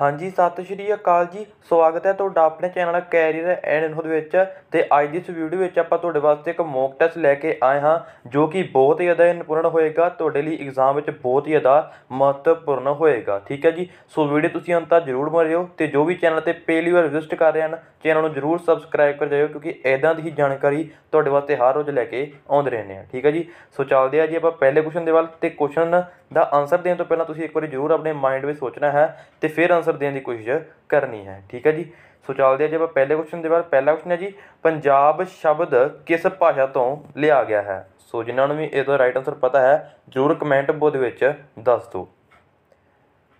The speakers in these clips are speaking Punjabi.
ਹਾਂਜੀ ਸਤਿ ਸ਼੍ਰੀ ਅਕਾਲ ਜੀ ਸਵਾਗਤ ਹੈ ਤੁਹਾਡਾ ਆਪਣੇ ਚੈਨਲ ਕੈਰੀਅਰ ਐਂਡ ਇਨਫੋ ਦੇ ਵਿੱਚ ਤੇ ਅੱਜ ਦੀ ਇਸ ਵੀਡੀਓ ਵਿੱਚ ਆਪਾਂ ਤੁਹਾਡੇ ਵਾਸਤੇ ਇੱਕ ਮੌਕ ਟੈਸਟ ਲੈ ਕੇ ਆਏ ਹਾਂ ਜੋ ਕਿ ਬਹੁਤ ਹੀ ਜ਼ਿਆਦਾ ਇੰਪੋਰਟੈਂਟ ਹੋਏਗਾ ਤੁਹਾਡੇ ਲਈ ਐਗਜ਼ਾਮ ਵਿੱਚ ਬਹੁਤ ਹੀ ਜ਼ਿਆਦਾ ਮਹੱਤਵਪੂਰਨ ਹੋਏਗਾ ਠੀਕ ਹੈ ਜੀ ਸੋ ਵੀਡੀਓ ਤੁਸੀਂ ਅੰਤ ਤੱਕ ਜ਼ਰੂਰ ਮਰਿਓ ਤੇ ਜੋ ਵੀ ਚੈਨਲ ਤੇ ਪਹਿਲੀ ਵਾਰ ਵਿਜ਼ਿਟ ਕਰ ਰਹੇ ਹਨ ਚੈਨਲ ਨੂੰ ਜ਼ਰੂਰ ਸਬਸਕ੍ਰਾਈਬ ਕਰ ਜਾਇਓ ਕਿਉਂਕਿ ਐਦਾਂ ਦੀ ਹੀ ਜਾਣਕਾਰੀ ਤੁਹਾਡੇ ਵਾਸਤੇ ਹਰ ਰੋਜ਼ ਲੈ ਕੇ ਆਉਂਦੇ ਰਹਿੰਦੇ ਹਾਂ ਠੀਕ ਹੈ ਜੀ ਸੋ ਚੱਲਦੇ ਆ ਜੀ ਆਪਾਂ ਪਹਿਲੇ ਕੁਐਸਚਨ ਦੇ ਵੱਲ ਤੇ ਕੁਐਸਚਨ ਦਾ ਆਨਸਰ ਦੇਣ ਤੋਂ ਪਹਿਲਾਂ ਤੁਸੀਂ ਇੱਕ ਵਾਰੀ ਜ਼ਰੂਰ ਆਪਣੇ ਮਾਈਂਡ ਵਿੱਚ ਸੋਚਣਾ ਹੈ ਤੇ ਫਿਰ ਆਨਸਰ ਦੇਣ ਦੀ ਕੋਸ਼ਿਸ਼ ਕਰਨੀ ਹੈ ਠੀਕ ਹੈ ਜੀ ਸੋ ਚੱਲਦੇ ਆ ਜੀ ਆਪਾਂ ਪਹਿਲੇ ਕੁਐਸਚਨ ਦੇ ਬਾਅਦ ਪਹਿਲਾ ਕੁਐਸਚਨ ਹੈ ਜੀ ਪੰਜਾਬ ਸ਼ਬਦ ਕਿਸ ਭਾਸ਼ਾ ਤੋਂ ਲਿਆ ਗਿਆ ਹੈ ਸੋ ਜਿਨ੍ਹਾਂ ਨੂੰ ਵੀ ਇਹਦਾ ਰਾਈਟ ਆਨਸਰ ਪਤਾ ਹੈ ਜ਼ਰੂਰ ਕਮੈਂਟ ਬੋਦ ਵਿੱਚ ਦੱਸ ਦਿਓ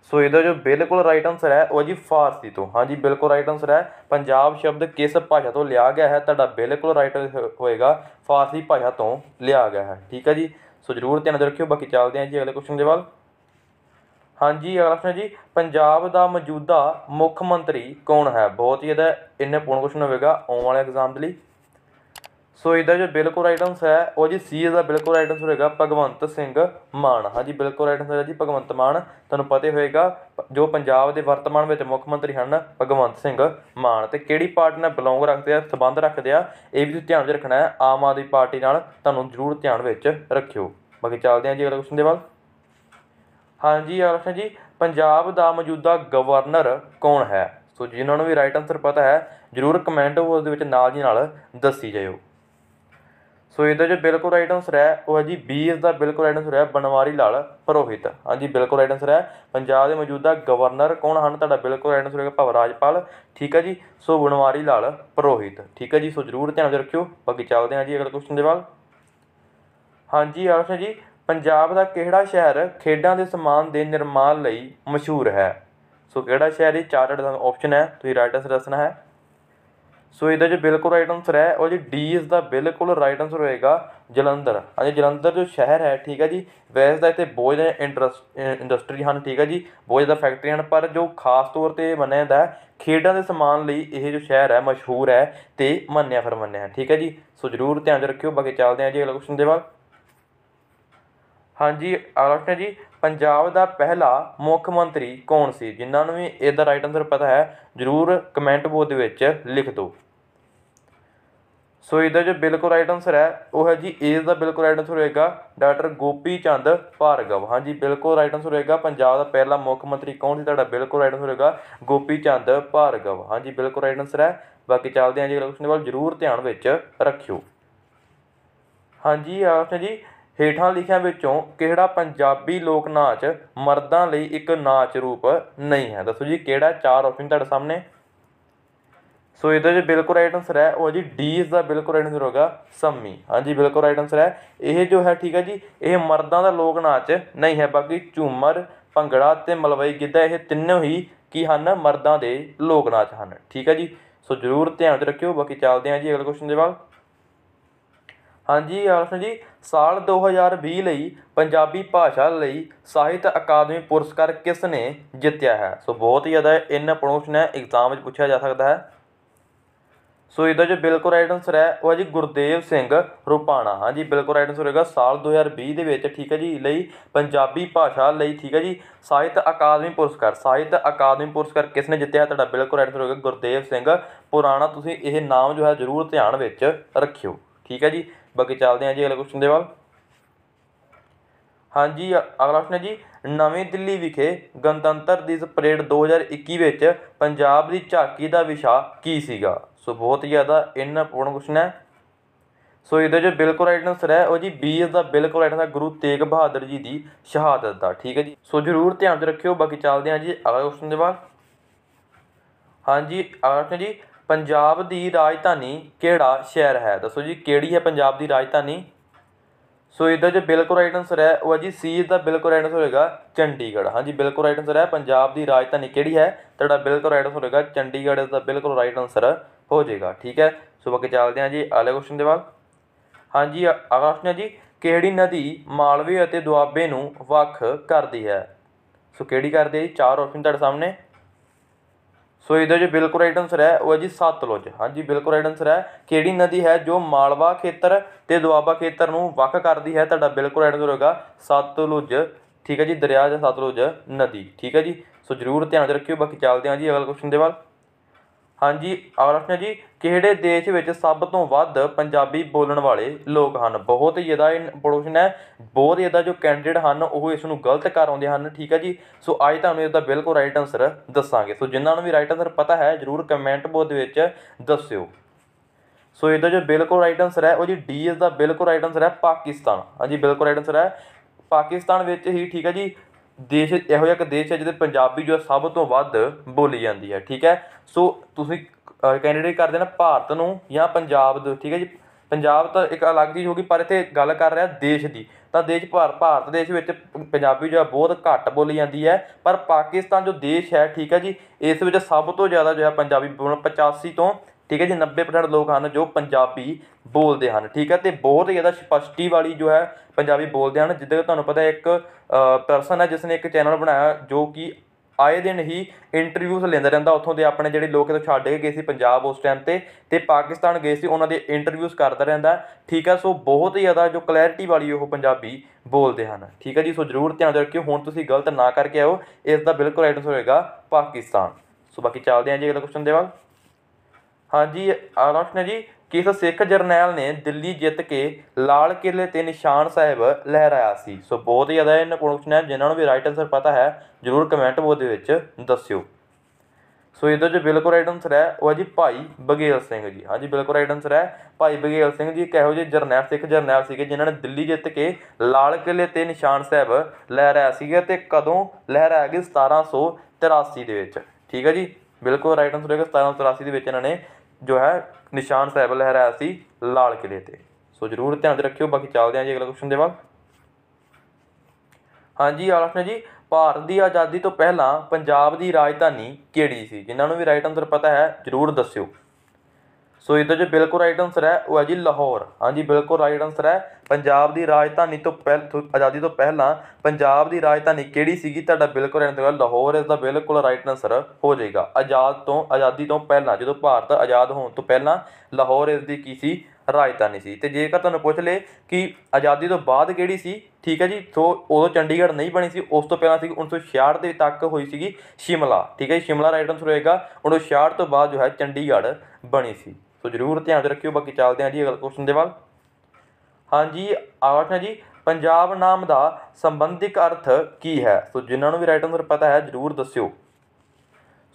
ਸੋ ਇਹਦਾ ਜੋ ਬਿਲਕੁਲ ਰਾਈਟ ਆਨਸਰ ਹੈ ਉਹ ਜੀ ਫਾਰਸੀ ਤੋਂ ਹਾਂਜੀ ਬਿਲਕੁਲ ਰਾਈਟ ਆਨਸਰ ਹੈ ਪੰਜਾਬ ਸ਼ਬਦ ਕਿਸ ਭਾਸ਼ਾ ਤੋਂ ਲਿਆ ਗਿਆ ਹੈ ਤੁਹਾਡਾ ਬਿਲਕੁਲ ਰਾਈਟ ਹੋਏਗਾ ਫਾਰਸੀ ਭਾਸ਼ਾ ਤੋਂ ਲਿਆ ਗਿਆ ਹੈ ਠੀਕ ਹੈ ਜੀ ਸੋ ਜ਼ਰੂਰ ਧਿਆਨ ਰੱਖਿਓ ਬਾਕੀ ਚੱਲਦੇ ਹਾਂ ਜੀ ਅਗਲੇ ਕੁਐਸਚਨ ਦੇ ਵੱਲ ਹਾਂਜੀ ਅਗਲਾ ਪ੍ਰਸ਼ਨ ਜੀ ਪੰਜਾਬ ਦਾ ਮੌਜੂਦਾ ਮੁੱਖ ਮੰਤਰੀ ਕੌਣ ਹੈ ਬਹੁਤ ਹੀ ਇਹਦਾ ਇੰਨੇ ਪੂਰਨ ਕੁਐਸਚਨ ਹੋਵੇਗਾ ਆਉਣ ਵਾਲੇ ਐਗਜ਼ਾਮ ਦੇ ਲਈ ਸੋ ਇਹਦਾ ਜੋ ਬਿਲਕੁਲ ਰਾਈਟ ਆਨਸਰ ਹੈ ਉਹ ਜੀ ਸੀ ਦਾ ਬਿਲਕੁਲ ਰਾਈਟ ਆਨਸਰ ਹੋਏਗਾ ਭਗਵੰਤ ਸਿੰਘ ਮਾਨ ਹਾਂਜੀ ਬਿਲਕੁਲ ਰਾਈਟ ਆਨਸਰ ਹੈ ਜੀ ਭਗਵੰਤ ਮਾਨ ਤੁਹਾਨੂੰ ਪਤਾ ਹੋਏਗਾ ਜੋ ਪੰਜਾਬ ਦੇ ਵਰਤਮਾਨ ਵਿੱਚ ਮੁੱਖ ਮੰਤਰੀ ਹਨ ਭਗਵੰਤ ਸਿੰਘ ਮਾਨ ਤੇ ਕਿਹੜੀ ਪਾਰਟੀ ਨਾਲ ਬਿਲੋਂਗ ਰੱਖਦੇ ਆ ਸਬੰਧ ਰੱਖਦੇ ਆ ਇਹ ਵੀ ਤੁਸੀਂ ਧਿਆਨ ਵਿੱਚ ਰੱਖਣਾ ਹੈ ਆਮ ਆਦਮੀ ਪਾਰਟੀ ਨਾਲ ਤੁਹਾਨੂੰ ਜ਼ਰੂਰ ਧਿਆਨ ਵਿੱਚ ਰੱਖਿਓ ਬਾਕੀ ਚੱਲਦੇ ਆ ਜੀ ਅਗਲੇ ਕੁਸ਼ਨ ਦੇ ਵੱਲ ਹਾਂਜੀ ਅਗਲਾ ਜੀ ਪੰਜਾਬ ਦਾ ਮੌਜੂਦਾ ਗਵਰਨਰ ਕੌਣ ਹੈ ਸੋ ਜਿਨ੍ਹਾਂ ਨੂੰ ਵੀ ਰਾਈਟ ਆਨਸਰ ਪਤਾ ਹੈ ਜ਼ਰੂਰ ਕਮੈਂਟ ਬਾਕਸ ਦੇ ਵਿੱਚ ਨਾਲ ਦੀ ਨਾਲ ਦੱਸੀ ਜਾਇਓ ਸੋ ਇਹਦਾ ਜੋ ਬਿਲਕੁਲ ਰਾਈਟ ਆਨਸਰ ਹੈ ਉਹ ਹੈ ਜੀ ਬੀ ਇਸ ਦਾ ਬਿਲਕੁਲ ਰਾਈਟ ਆਨਸਰ ਹੈ ਬਨਵਾਰੀ ਲਾਲ ਪ੍ਰੋਹਿਤ ਹਾਂਜੀ ਬਿਲਕੁਲ ਰਾਈਟ ਆਨਸਰ ਹੈ ਪੰਜਾਬ ਦੇ ਮੌਜੂਦਾ ਗਵਰਨਰ ਕੌਣ ਹਨ ਤੁਹਾਡਾ ਬਿਲਕੁਲ ਰਾਈਟ ਆਨਸਰ ਹੈ ਭਵ ਰਾਜਪਾਲ ਠੀਕ ਹੈ ਜੀ ਸੋ ਬਨਵਾਰੀ ਲਾਲ ਪ੍ਰੋਹਿਤ ਠੀਕ ਹੈ ਜੀ ਸੋ ਜ਼ਰੂਰ ਧਿਆਨ ਵਿੱਚ ਰੱਖਿਓ ਬਾਕੀ ਚੱਲਦੇ ਹਾਂ ਜੀ ਅਗਲੇ ਕੁਐਸਚਨ ਦੇ ਵੱਲ ਹਾਂਜੀ ਆਲਸਨ ਜੀ ਪੰਜਾਬ ਦਾ ਕਿਹੜਾ ਸ਼ਹਿਰ ਖੇਡਾਂ ਦੇ ਸਮਾਨ ਦੇ ਨਿਰਮਾਣ ਲਈ ਮਸ਼ਹੂਰ ਹੈ ਸੋ ਕਿਹੜਾ ਸ਼ਹਿਰ ਇਹ ਚਾਰਟਡ ਆਪਸ਼ਨ ਹੈ ਤੁਸੀਂ ਰਾਈਟ ਆਨਸਰ ਦੱਸਣਾ ਹੈ ਸੋ ਇਹਦਾ ਜੋ ਬਿਲਕੁਲ ਰਾਈਟ ਆਨਸਰ ਹੈ ਉਹ ਜੀ ਡੀ ਇਸ ਦਾ ਬਿਲਕੁਲ ਰਾਈਟ ਆਨਸਰ ਹੋਏਗਾ ਜਲੰਧਰ ਹਾਂਜੀ ਜਲੰਧਰ ਜੋ ਸ਼ਹਿਰ ਹੈ ਠੀਕ ਹੈ ਜੀ ਵੈਸ ਦਾ ਇੱਥੇ ਬਹੁਤ ਜ਼ਿਆਦਾ ਇੰਡਸਟਰੀ ਹਨ ਠੀਕ ਹੈ ਜੀ ਬਹੁਤ ਜ਼ਿਆਦਾ ਫੈਕਟਰੀ ਹਨ ਪਰ ਜੋ ਖਾਸ ਤੌਰ ਤੇ ਮੰਨਿਆ ਜਾਂਦਾ ਹੈ ਖੇਡਾਂ ਦੇ ਸਮਾਨ ਲਈ ਇਹ ਜੋ ਸ਼ਹਿਰ ਹੈ ਮਸ਼ਹੂਰ ਹੈ ਤੇ ਮੰਨਿਆ ਫਰ ਹੈ ਠੀਕ ਹੈ ਜੀ ਸੋ ਜ਼ਰੂਰ ਧਿਆਨ ਰੱਖਿਓ ਬਾਕੀ ਚੱਲਦੇ ਹਾਂ ਜੀ ਅਗਲੇ ਕੁਐਸਚਨ ਦੇ ਵੱਲ ਹਾਂਜੀ ਅਗਲਾ ਕੁਐਸਚਨ ਜੀ ਪੰਜਾਬ ਦਾ ਪਹਿਲਾ ਮੁੱਖ ਮੰਤਰੀ ਕੌਣ ਸੀ ਜਿਨ੍ਹਾਂ ਨੂੰ ਵੀ ਇਹਦਾ ਰਾਈਟ ਆਨਸਰ ਪਤਾ ਹੈ ਜ਼ਰੂਰ ਕਮੈਂਟ ਬੋਕਸ ਦੇ ਵਿੱਚ ਲਿਖ ਦਿਓ ਸੋ ਇਹਦਾ ਜੋ ਬਿਲਕੁਲ ਰਾਈਟ ਆਨਸਰ ਹੈ ਉਹ ਹੈ ਜੀ ਏਜ ਦਾ ਬਿਲਕੁਲ ਰਾਈਟ ਆਨਸਰ ਹੋਏਗਾ ਡਾਕਟਰ ਗੋਪੀ ਚੰਦ ਭਾਰਗਵ ਹਾਂਜੀ ਬਿਲਕੁਲ ਰਾਈਟ ਆਨਸਰ ਹੋਏਗਾ ਪੰਜਾਬ ਦਾ ਪਹਿਲਾ ਮੁੱਖ ਮੰਤਰੀ ਕੌਣ ਸੀ ਤੁਹਾਡਾ ਬਿਲਕੁਲ ਰਾਈਟ ਆਨਸਰ ਹੋਏਗਾ ਗੋਪੀ ਚੰਦ ਭਾਰਗਵ ਹਾਂਜੀ ਬਿਲਕੁਲ ਰਾਈਟ ਆਨਸਰ ਹੈ ਬਾਕੀ ਚੱਲਦੇ ਹਾਂ ਜੀ ਅਗਲੇ ਕੁਐਸਚਨ ਦੇ ਵੱਲ ਜ਼ਰੂਰ ਧਿਆਨ ਵਿੱਚ ਰੱਖਿਓ ਹਾਂਜੀ ਆਖਣ ਜੀ ਹੇਠਾਂ ਲਿਖਿਆਂ ਵਿੱਚੋਂ ਕਿਹੜਾ ਪੰਜਾਬੀ ਲੋਕ ਨਾਚ ਮਰਦਾਂ ਲਈ ਇੱਕ ਨਾਚ ਰੂਪ ਨਹੀਂ ਹੈ ਦੱਸੋ ਜੀ ਕਿਹੜਾ ਚਾਰ ਆਪਸ਼ਨ ਤੁਹਾਡੇ ਸਾਹਮਣੇ ਸੋ ਇਹਦਾ ਜੇ ਬਿਲਕੁਲ ਰਾਈਟ ਆਨਸਰ ਹੈ ਉਹ ਹੈ ਜੀ ਡੀ ਇਸ ਦਾ ਬਿਲਕੁਲ ਰਾਈਟ ਆਨਸਰ ਹੋਗਾ ਸੰਮੀ ਹਾਂਜੀ ਬਿਲਕੁਲ ਰਾਈਟ ਆਨਸਰ ਹੈ ਇਹ ਜੋ ਹੈ ਠੀਕ ਹੈ ਜੀ ਇਹ ਮਰਦਾਂ ਦਾ ਲੋਕ ਨਾਚ ਨਹੀਂ ਹੈ ਬਾਕੀ ਝੂਮਰ ਭੰਗੜਾ ਤੇ ਮਲਵਈ ਗਿੱਧਾ ਇਹ ਤਿੰਨੋਂ ਹੀ ਕੀ ਹਨ ਮਰਦਾਂ ਦੇ ਲੋਕ ਨਾਚ ਹਨ ਠੀਕ ਹੈ ਜੀ ਸੋ ਜਰੂਰ ਧਿਆਨ ਤੇ ਰੱਖਿਓ ਬਾਕੀ ਚੱਲਦੇ ਹਾਂ ਜੀ ਅਗਲੇ ਕੁਐਸਚਨ ਦੇ ਵੱਲ ਹਾਂਜੀ ਆਲਸ਼ਨ ਜੀ ਸਾਲ 2020 ਲਈ ਪੰਜਾਬੀ ਭਾਸ਼ਾ ਲਈ ਸਾਹਿਤ ਅਕਾਦਮੀ ਪੁਰਸਕਾਰ ਕਿਸ ਨੇ ਜਿੱਤਿਆ ਹੈ ਸੋ ਬਹੁਤ ਹੀ ਜ਼ਿਆਦਾ ਇਨ ਪ੍ਰੋਸ਼ਨ ਹੈ ਐਗਜ਼ਾਮ ਵਿੱਚ ਪੁੱਛਿਆ ਜਾ ਸਕਦਾ ਹੈ ਸੋ ਇਹਦਾ ਜੋ ਬਿਲਕੁਲ ਰਾਈਟ ਆਨਸਰ ਹੈ ਉਹ ਹੈ ਜੀ ਗੁਰਦੇਵ ਸਿੰਘ ਰੁਪਾਣਾ ਹਾਂਜੀ ਬਿਲਕੁਲ ਰਾਈਟ ਆਨਸਰ ਹੋਏਗਾ ਸਾਲ 2020 ਦੇ ਵਿੱਚ ਠੀਕ ਹੈ ਜੀ ਲਈ ਪੰਜਾਬੀ ਭਾਸ਼ਾ ਲਈ ਠੀਕ ਹੈ ਜੀ ਸਾਹਿਤ ਅਕਾਦਮੀ ਪੁਰਸਕਾਰ ਸਾਹਿਤ ਅਕਾਦਮੀ ਪੁਰਸਕਾਰ ਕਿਸ ਨੇ ਜਿੱਤਿਆ ਤੁਹਾਡਾ ਬਿਲਕੁਲ ਰਾਈਟ ਆਨਸਰ ਹੋਏਗਾ ਗੁਰਦੇਵ ਸਿੰਘ ਪੁਰਾਣਾ ਤੁਸੀਂ ਇਹ ਨਾਮ ਜੋ ਹੈ ਜ਼ਰੂਰ ਧਿਆਨ ਵਿੱਚ ਰੱਖਿਓ ਠੀਕ ਹੈ ਜੀ ਬਾਕੀ ਚੱਲਦੇ ਹਾਂ ਜੀ ਅਗਲੇ ਕੁਐਸਚਨ ਦੇ ਵੱਲ ਹਾਂਜੀ ਅਗਲਾ ਪ੍ਰਸ਼ਨ ਹੈ ਜੀ ਨਵੀਂ ਦਿੱਲੀ ਵਿਖੇ ਗਣਤੰਤਰ ਦਿਵਸ ਪਰੇਡ 2021 ਵਿੱਚ ਪੰਜਾਬ ਦੀ ਝਾਕੀ ਦਾ ਵਿਸ਼ਾ ਕੀ ਸੀਗਾ ਸੋ ਬਹੁਤ ਹੀ ਜ਼ਿਆਦਾ ਇਨਪੂਰਨ ਕੁਐਸਚਨ ਹੈ ਸੋ ਇਹਦਾ ਜੋ ਬਿਲਕੁਲ ਰਾਈਟ ਆਨਸਰ ਹੈ ਉਹ ਜੀ ਬੀ ਇਸ ਦਾ ਬਿਲਕੁਲ ਰਾਈਟ ਆਨਸਰ ਗੁਰੂ ਤੇਗ ਬਹਾਦਰ ਜੀ ਦੀ ਸ਼ਹਾਦਤ ਦਾ ਠੀਕ ਹੈ ਜੀ ਸੋ ਜ਼ਰੂਰ ਧਿਆਨ ਦੇ ਰੱਖਿਓ ਬਾਕੀ ਚੱਲਦੇ ਹਾਂ ਜੀ ਅਗਲੇ ਕੁਐਸਚਨ ਦੇ ਬਾਅਦ ਹਾਂਜੀ ਅਗਲਾ ਕੁਐਸਚਨ ਜੀ ਪੰਜਾਬ ਦੀ ਰਾਜਧਾਨੀ ਕਿਹੜਾ ਸ਼ਹਿਰ ਹੈ ਦੱਸੋ ਜੀ ਕਿਹੜੀ ਹੈ ਪੰਜਾਬ ਦੀ ਰਾਜਧਾਨੀ ਸੋ ਇਹਦਾ ਜੋ ਬਿਲਕੁਲ ਰਾਈਟ ਆਨਸਰ ਹੈ ਉਹ ਹੈ ਜੀ ਸੀ ਦਾ ਬਿਲਕੁਲ ਰਾਈਟ ਆਨਸਰ ਹੋਏਗਾ ਚੰਡੀਗੜ੍ਹ ਹਾਂਜੀ ਬਿਲਕੁਲ ਰਾਈਟ ਆਨਸਰ ਹੈ ਪੰਜਾਬ ਦੀ ਰਾਜਧਾਨੀ ਕਿਹੜੀ ਹੈ ਤੁਹਾਡਾ ਬਿਲਕੁਲ ਰਾਈਟ ਆਨਸਰ ਹੋਏਗਾ ਚੰਡੀਗੜ੍ਹ ਇਸ ਦਾ ਬਿਲਕੁਲ ਰਾਈਟ ਆਨਸਰ ਹੋ ਜਾਏਗਾ ਠੀਕ ਹੈ ਸੋ ਅੱਗੇ ਚੱਲਦੇ ਹਾਂ ਜੀ ਅਗਲੇ ਕੁਐਸਚਨ ਦੇ ਬਾਅਦ ਹਾਂਜੀ ਅਗਲਾ ਕੁਐਸਚਨ ਹੈ ਜੀ ਕਿਹੜੀ ਨਦੀ ਮਾਲਵੇ ਅਤੇ ਦੁਆਬੇ ਨੂੰ ਵੱਖ ਕਰਦੀ ਹੈ ਸੋ ਕਿਹੜੀ ਕਰਦੀ ਹੈ ਜੀ ਚਾਰ ਆਪਸ਼ਨ ਤੁਹਾਡੇ ਸਾਹਮਣੇ ਸੋ ਇਹਦਾ ਜੋ ਬਿਲਕੁਲ ਰਾਈਟ ਆਨਸਰ ਹੈ ਉਹ ਹੈ ਜੀ ਸਤਲੁਜ ਹਾਂਜੀ ਬਿਲਕੁਲ ਰਾਈਟ ਆਨਸਰ ਹੈ ਕਿਹੜੀ ਨਦੀ ਹੈ ਜੋ ਮਾਲਵਾ ਖੇਤਰ ਤੇ ਦੁਆਬਾ ਖੇਤਰ ਨੂੰ ਵੱਖ ਕਰਦੀ ਹੈ ਤੁਹਾਡਾ ਬਿਲਕੁਲ ਰਾਈਟ ਆਨਸਰ ਹੋਗਾ ਸਤਲੁਜ ਠੀਕ ਹੈ ਜੀ ਦਰਿਆ ਜਾਂ ਸਤਲੁਜ ਨਦੀ ਠੀਕ ਹੈ ਜੀ ਸੋ ਜਰੂਰ ਧਿਆਨ ਰੱਖਿਓ ਬਾਕੀ ਚੱਲਦੇ ਹਾਂ ਜੀ ਅਗਲੇ ਕੁਐਸਚਨ ਦੇ ਵੱਲ ਹਾਂਜੀ ਅਗਲਾ ਪ੍ਰਸ਼ਨ ਜੀ ਕਿਹੜੇ ਦੇਸ਼ ਵਿੱਚ ਸਭ ਤੋਂ ਵੱਧ ਪੰਜਾਬੀ ਬੋਲਣ ਵਾਲੇ ਲੋਕ ਹਨ ਬਹੁਤ ਹੀ ਜ਼ਿਆਦਾ ਪ੍ਰਸ਼ਨ ਹੈ ਬਹੁਤ ਜ਼ਿਆਦਾ ਜੋ ਕੈਂਡੀਡੇਟ ਹਨ ਉਹ ਇਸ ਨੂੰ ਗਲਤ ਕਰ ਆਉਂਦੇ ਹਨ ਠੀਕ ਹੈ ਜੀ ਸੋ ਅੱਜ ਤੁਹਾਨੂੰ ਇਹਦਾ ਬਿਲਕੁਲ ਰਾਈਟ ਆਨਸਰ ਦੱਸਾਂਗੇ ਸੋ ਜਿਨ੍ਹਾਂ ਨੂੰ ਵੀ ਰਾਈਟ ਆਨਸਰ ਪਤਾ ਹੈ ਜਰੂਰ ਕਮੈਂਟ ਬੋਕਸ ਦੇ ਵਿੱਚ ਦੱਸਿਓ ਸੋ ਇਹਦਾ ਜੋ ਬਿਲਕੁਲ ਰਾਈਟ ਆਨਸਰ ਹੈ ਉਹ ਜੀ ਡੀ ਇਸ ਦਾ ਬਿਲਕੁਲ ਰਾਈਟ ਆਨਸਰ ਹੈ ਪਾਕਿਸਤਾਨ ਹਾਂਜੀ ਬਿਲਕੁਲ ਰਾਈਟ ਆਨਸਰ ਹੈ ਪਾਕਿਸਤਾਨ ਵਿੱਚ ਹੀ ਠੀਕ ਹੈ ਜੀ ਦੇਸ਼ ਇਹੋ ਜਿਹਾ ਇੱਕ ਦੇਸ਼ ਹੈ ਜਿੱਥੇ ਪੰਜਾਬੀ ਜੋ ਸਭ ਤੋਂ ਵੱਧ ਬੋਲੀ ਜਾਂਦੀ ਹੈ ਠੀਕ ਹੈ ਸੋ ਤੁਸੀਂ ਕੈਂਡੀਡੇਟ ਕਰਦੇ ਨਾ ਭਾਰਤ ਨੂੰ ਜਾਂ ਪੰਜਾਬ ਨੂੰ ਠੀਕ ਹੈ ਜੀ ਪੰਜਾਬ ਤਾਂ ਇੱਕ ਅਲੱਗ ਚੀਜ਼ ਹੋ ਗਈ ਪਰ ਇੱਥੇ ਗੱਲ ਕਰ ਰਿਹਾ ਦੇਸ਼ ਦੀ ਤਾਂ ਦੇਸ਼ ਭਾਰ ਭਾਰਤ ਦੇਸ਼ ਵਿੱਚ ਪੰਜਾਬੀ ਜੋ ਬਹੁਤ ਘੱਟ ਬੋਲੀ ਜਾਂਦੀ ਹੈ ਪਰ ਪਾਕਿਸਤਾਨ ਜੋ ਦੇਸ਼ ਹੈ ਠੀਕ ਹੈ ਜੀ ਇਸ ਵਿੱਚ ਸਭ ਤੋਂ ਜ਼ਿਆਦਾ ਜੋ ਹੈ ਪੰਜਾਬੀ 85 ਤੋਂ ਠੀਕ ਹੈ ਜੀ 90% ਲੋਕ ਹਨ ਜੋ ਪੰਜਾਬੀ ਬੋਲਦੇ ਹਨ ਠੀਕ ਹੈ ਤੇ ਬਹੁਤ ਹੀ ਜ਼ਿਆਦਾ ਸਪਸ਼ਟੀ ਵਾਲੀ ਜੋ ਹੈ ਪੰਜਾਬੀ ਬੋਲਦੇ ਹਨ ਜਿੱਦਾਂ ਤੁਹਾਨੂੰ ਪਤਾ ਇੱਕ ਪਰਸਨ ਹੈ ਜਿਸ ਨੇ ਇੱਕ ਚੈਨਲ ਬਣਾਇਆ ਜੋ ਕਿ ਆਏ ਦਿਨ ਹੀ ਇੰਟਰਵਿਊਸ ਲੈਂਦਾ ਰਹਿੰਦਾ ਉੱਥੋਂ ਦੇ ਆਪਣੇ ਜਿਹੜੇ ਲੋਕ ਤੋਂ ਛੱਡ ਕੇ ਗਏ ਸੀ ਪੰਜਾਬ ਉਸ ਟਾਈਮ ਤੇ ਤੇ ਪਾਕਿਸਤਾਨ ਗਏ ਸੀ ਉਹਨਾਂ ਦੇ ਇੰਟਰਵਿਊਜ਼ ਕਰਦਾ ਰਹਿੰਦਾ ਠੀਕ ਹੈ ਸੋ ਬਹੁਤ ਹੀ ਜ਼ਿਆਦਾ ਜੋ ਕਲੈਰਿਟੀ ਵਾਲੀ ਉਹ ਪੰਜਾਬੀ ਬੋਲਦੇ ਹਨ ਠੀਕ ਹੈ ਜੀ ਸੋ ਜ਼ਰੂਰ ਧਿਆਨ ਰੱਖਿਓ ਹੁਣ ਤੁਸੀਂ ਗਲਤ ਨਾ ਕਰਕੇ ਆਓ ਇਸ ਦਾ ਬਿਲਕੁਲ ਰਾਈਟ ਹੋਏਗਾ ਪਾਕਿਸਤਾਨ ਸੋ ਬਾਕੀ ਚੱਲਦੇ ਹਾਂ ਜੀ ਅਗਲਾ ਕੁਐਸਚਨ ਦੇ ਵੱਲ ਹਾਂਜੀ ਆਰਸ਼ਨ ਜੀ ਕਿਸ ਸਿੱਖ ਜਰਨੈਲ ਨੇ ਦਿੱਲੀ ਜਿੱਤ ਕੇ ਲਾਲ ਕਿਲੇ ਤੇ ਨਿਸ਼ਾਨ ਸਾਹਿਬ ਲਹਿਰਾਇਆ ਸੀ ਸੋ ਬਹੁਤ ਜ਼ਿਆਦਾ ਇਹਨਾਂ ਕੁਐਸਚਨ ਹੈ ਜਿਨ੍ਹਾਂ ਨੂੰ ਵੀ ਰਾਈਟ ਆਨਸਰ ਪਤਾ ਹੈ ਜਰੂਰ ਕਮੈਂਟ ਬੋਕਸ ਦੇ ਵਿੱਚ ਦੱਸਿਓ ਸੋ ਇਹਦਾ ਜੋ ਬਿਲਕੁਲ ਰਾਈਟ ਆਨਸਰ ਹੈ ਉਹ ਹੈ ਜੀ ਭਾਈ ਬਗੇਲ ਸਿੰਘ ਜੀ ਹਾਂਜੀ ਬਿਲਕੁਲ ਰਾਈਟ ਆਨਸਰ ਹੈ ਭਾਈ ਬਗੇਲ ਸਿੰਘ ਜੀ ਕਿਹੋ ਜਿਹੇ ਜਰਨੈਲ ਸਿੱਖ ਜਰਨੈਲ ਸੀਗੇ ਜਿਨ੍ਹਾਂ ਨੇ ਦਿੱਲੀ ਜਿੱਤ ਕੇ ਲਾਲ ਕਿਲੇ ਤੇ ਨਿਸ਼ਾਨ ਸਾਹਿਬ ਲਹਿਰਾਇਆ ਸੀਗਾ ਤੇ ਕਦੋਂ ਲਹਿਰਾਇਆ ਗਿਆ 1783 ਦੇ ਵਿੱਚ ਠੀਕ ਹੈ ਜੀ ਬਿਲਕੁਲ ਰਾਈਟ ਆਨਸਰ ਹੈ 1783 ਦੇ ਵਿੱਚ ਇਹਨਾਂ ਨੇ ਜੋ ਹੈ ਨਿਸ਼ਾਨ ਸਾਹਿਬ ਲਹਿਰਾਇਆ ਸੀ ਲਾਲ ਕਿਲੇ ਤੇ ਸੋ ਜਰੂਰ ਧਿਆਨ ਰੱਖਿਓ ਬਾਕੀ ਚੱਲਦੇ ਆਂ ਜੀ ਅਗਲਾ ਕੁਐਸਚਨ ਦੇ ਵੱਲ ਹਾਂਜੀ ਨੇ ਜੀ ਭਾਰਤ ਦੀ ਆਜ਼ਾਦੀ ਤੋਂ ਪਹਿਲਾਂ ਪੰਜਾਬ ਦੀ ਰਾਜਧਾਨੀ ਕਿਹੜੀ ਸੀ ਜਿਨ੍ਹਾਂ ਨੂੰ ਵੀ ਰਾਈਟ ਆਨਸਰ ਪਤਾ ਹੈ ਜਰੂਰ ਦੱਸਿਓ ਸੋ ਇਹਦੇ ਜੋ ਬਿਲਕੁਲ ਰਾਈਟ ਆਨਸਰ ਹੈ ਉਹ ਹੈ ਜੀ ਲਾਹੌਰ ਹਾਂਜੀ ਬਿਲਕੁਲ ਰਾਈਟ ਆਨਸਰ ਹੈ ਪੰਜਾਬ ਦੀ ਰਾਜਧਾਨੀ ਤੋਂ ਪਹਿਲ ਆਜ਼ਾਦੀ ਤੋਂ ਪਹਿਲਾਂ ਪੰਜਾਬ ਦੀ ਰਾਜਧਾਨੀ ਕਿਹੜੀ ਸੀਗੀ ਤੁਹਾਡਾ ਬਿਲਕੁਲ ਰਾਈਟ ਆਨਸਰ ਲਾਹੌਰ ਇਸ ਦਾ ਬਿਲਕੁਲ ਰਾਈਟ ਆਨਸਰ ਹੋ ਜਾਏਗਾ ਆਜ਼ਾਦ ਤੋਂ ਆਜ਼ਾਦੀ ਤੋਂ ਪਹਿਲਾਂ ਜਦੋਂ ਭਾਰਤ ਆਜ਼ਾਦ ਹੋਣ ਤੋਂ ਪਹਿਲਾਂ ਲਾਹੌਰ ਇਸ ਦੀ ਕੀ ਸੀ ਰਾਜਧਾਨੀ ਸੀ ਤੇ ਜੇਕਰ ਤੁਹਾਨੂੰ ਪੁੱਛ ਲੇ ਕਿ ਆਜ਼ਾਦੀ ਤੋਂ ਬਾਅਦ ਕਿਹੜੀ ਸੀ ਠੀਕ ਹੈ ਜੀ ਸੋ ਉਦੋਂ ਚੰਡੀਗੜ੍ਹ ਨਹੀਂ ਬਣੀ ਸੀ ਉਸ ਤੋਂ ਪਹਿਲਾਂ ਸੀ 1966 ਦੇ ਤੱਕ ਹੋਈ ਸੀਗੀ ਸ਼ਿਮਲਾ ਠੀਕ ਹੈ ਸ਼ਿਮਲਾ ਰਾਈਟ ਆਨਸਰ ਹੋਏਗਾ 1966 ਤੋਂ ਬਾਅਦ ਜੋ ਹੈ ਚੰਡੀਗੜ੍ਹ ਬਣੀ ਸੀ ਸੋ ਜ਼ਰੂਰ ਧਿਆਨ ਦੇ ਰੱਖਿਓ ਬਾਕੀ ਚੱਲਦੇ ਹਾਂ ਜੀ ਅਗਲੇ ਕੁਐਸਚਨ ਦੇ ਵੱਲ ਹਾਂਜੀ ਆਵਾਜ਼ ਹੈ ਜੀ ਪੰਜਾਬ ਨਾਮ ਦਾ ਸੰਬੰਧਿਕ ਅਰਥ ਕੀ ਹੈ ਸੋ ਜਿਨ੍ਹਾਂ ਨੂੰ ਵੀ ਰਾਈਟ ਆਨਸਰ ਪਤਾ ਹੈ ਜ਼ਰੂਰ ਦੱਸਿਓ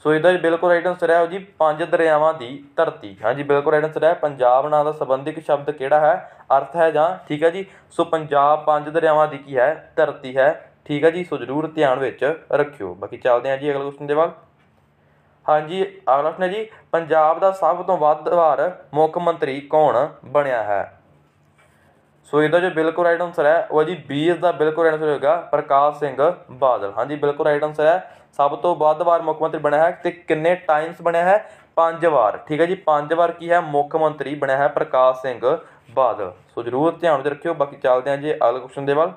ਸੋ ਇਹਦਾ ਬਿਲਕੁਲ ਰਾਈਟ ਆਨਸਰ ਹੈ ਉਹ ਜੀ ਪੰਜ ਦਰਿਆਵਾਂ ਦੀ ਧਰਤੀ ਹਾਂਜੀ ਬਿਲਕੁਲ ਰਾਈਟ ਆਨਸਰ ਹੈ ਪੰਜਾਬ ਨਾਮ ਦਾ ਸੰਬੰਧਿਕ ਸ਼ਬਦ ਕਿਹੜਾ ਹੈ ਅਰਥ ਹੈ ਜਾਂ ਠੀਕ ਹੈ ਜੀ ਸੋ ਪੰਜਾਬ ਪੰਜ ਦਰਿਆਵਾਂ ਦੀ ਕੀ ਹੈ ਧਰਤੀ ਹੈ ਠੀਕ ਹੈ ਜੀ ਸੋ ਜ਼ਰੂਰ ਧਿਆਨ ਵਿੱਚ ਰੱਖਿਓ ਬਾਕੀ ਚੱਲਦੇ ਹਾਂ ਜੀ ਅਗਲੇ ਕੁਐਸਚਨ ਦੇ ਵੱਲ ਹਾਂਜੀ ਅਗਲਾ ਪ੍ਰਸ਼ਨ ਹੈ ਜੀ ਪੰਜਾਬ ਦਾ ਸਭ ਤੋਂ ਵੱਧ ਵਾਰ ਮੁੱਖ ਮੰਤਰੀ ਕੌਣ ਬਣਿਆ ਹੈ ਸੋ ਇਹਦਾ ਜੋ ਬਿਲਕੁਲ ਰਾਈਟ ਆਨਸਰ ਹੈ ਉਹ ਹੈ ਜੀ ਬੀ ਇਸ ਦਾ ਬਿਲਕੁਲ ਰਾਈਟ ਆਨਸਰ ਹੋਏਗਾ ਪ੍ਰਕਾਸ਼ ਸਿੰਘ ਬਾਦਲ ਹਾਂਜੀ ਬਿਲਕੁਲ ਰਾਈਟ ਆਨਸਰ ਹੈ ਸਭ ਤੋਂ ਵੱਧ ਵਾਰ ਮੁੱਖ ਮੰਤਰੀ ਬਣਿਆ ਹੈ ਤੇ ਕਿੰਨੇ ਟਾਈਮਸ ਬਣਿਆ ਹੈ ਪੰਜ ਵਾਰ ਠੀਕ ਹੈ ਜੀ ਪੰਜ ਵਾਰ ਕੀ ਹੈ ਮੁੱਖ ਮੰਤਰੀ ਬਣਿਆ ਹੈ ਪ੍ਰਕਾਸ਼ ਸਿੰਘ ਬਾਦਲ ਸੋ ਜਰੂਰ ਧਿਆਨ ਵਿੱਚ ਰੱਖਿਓ ਬਾਕੀ ਚੱਲਦੇ ਹਾਂ ਜੀ ਅਗਲੇ ਕੁਐਸਚਨ ਦੇ ਵੱਲ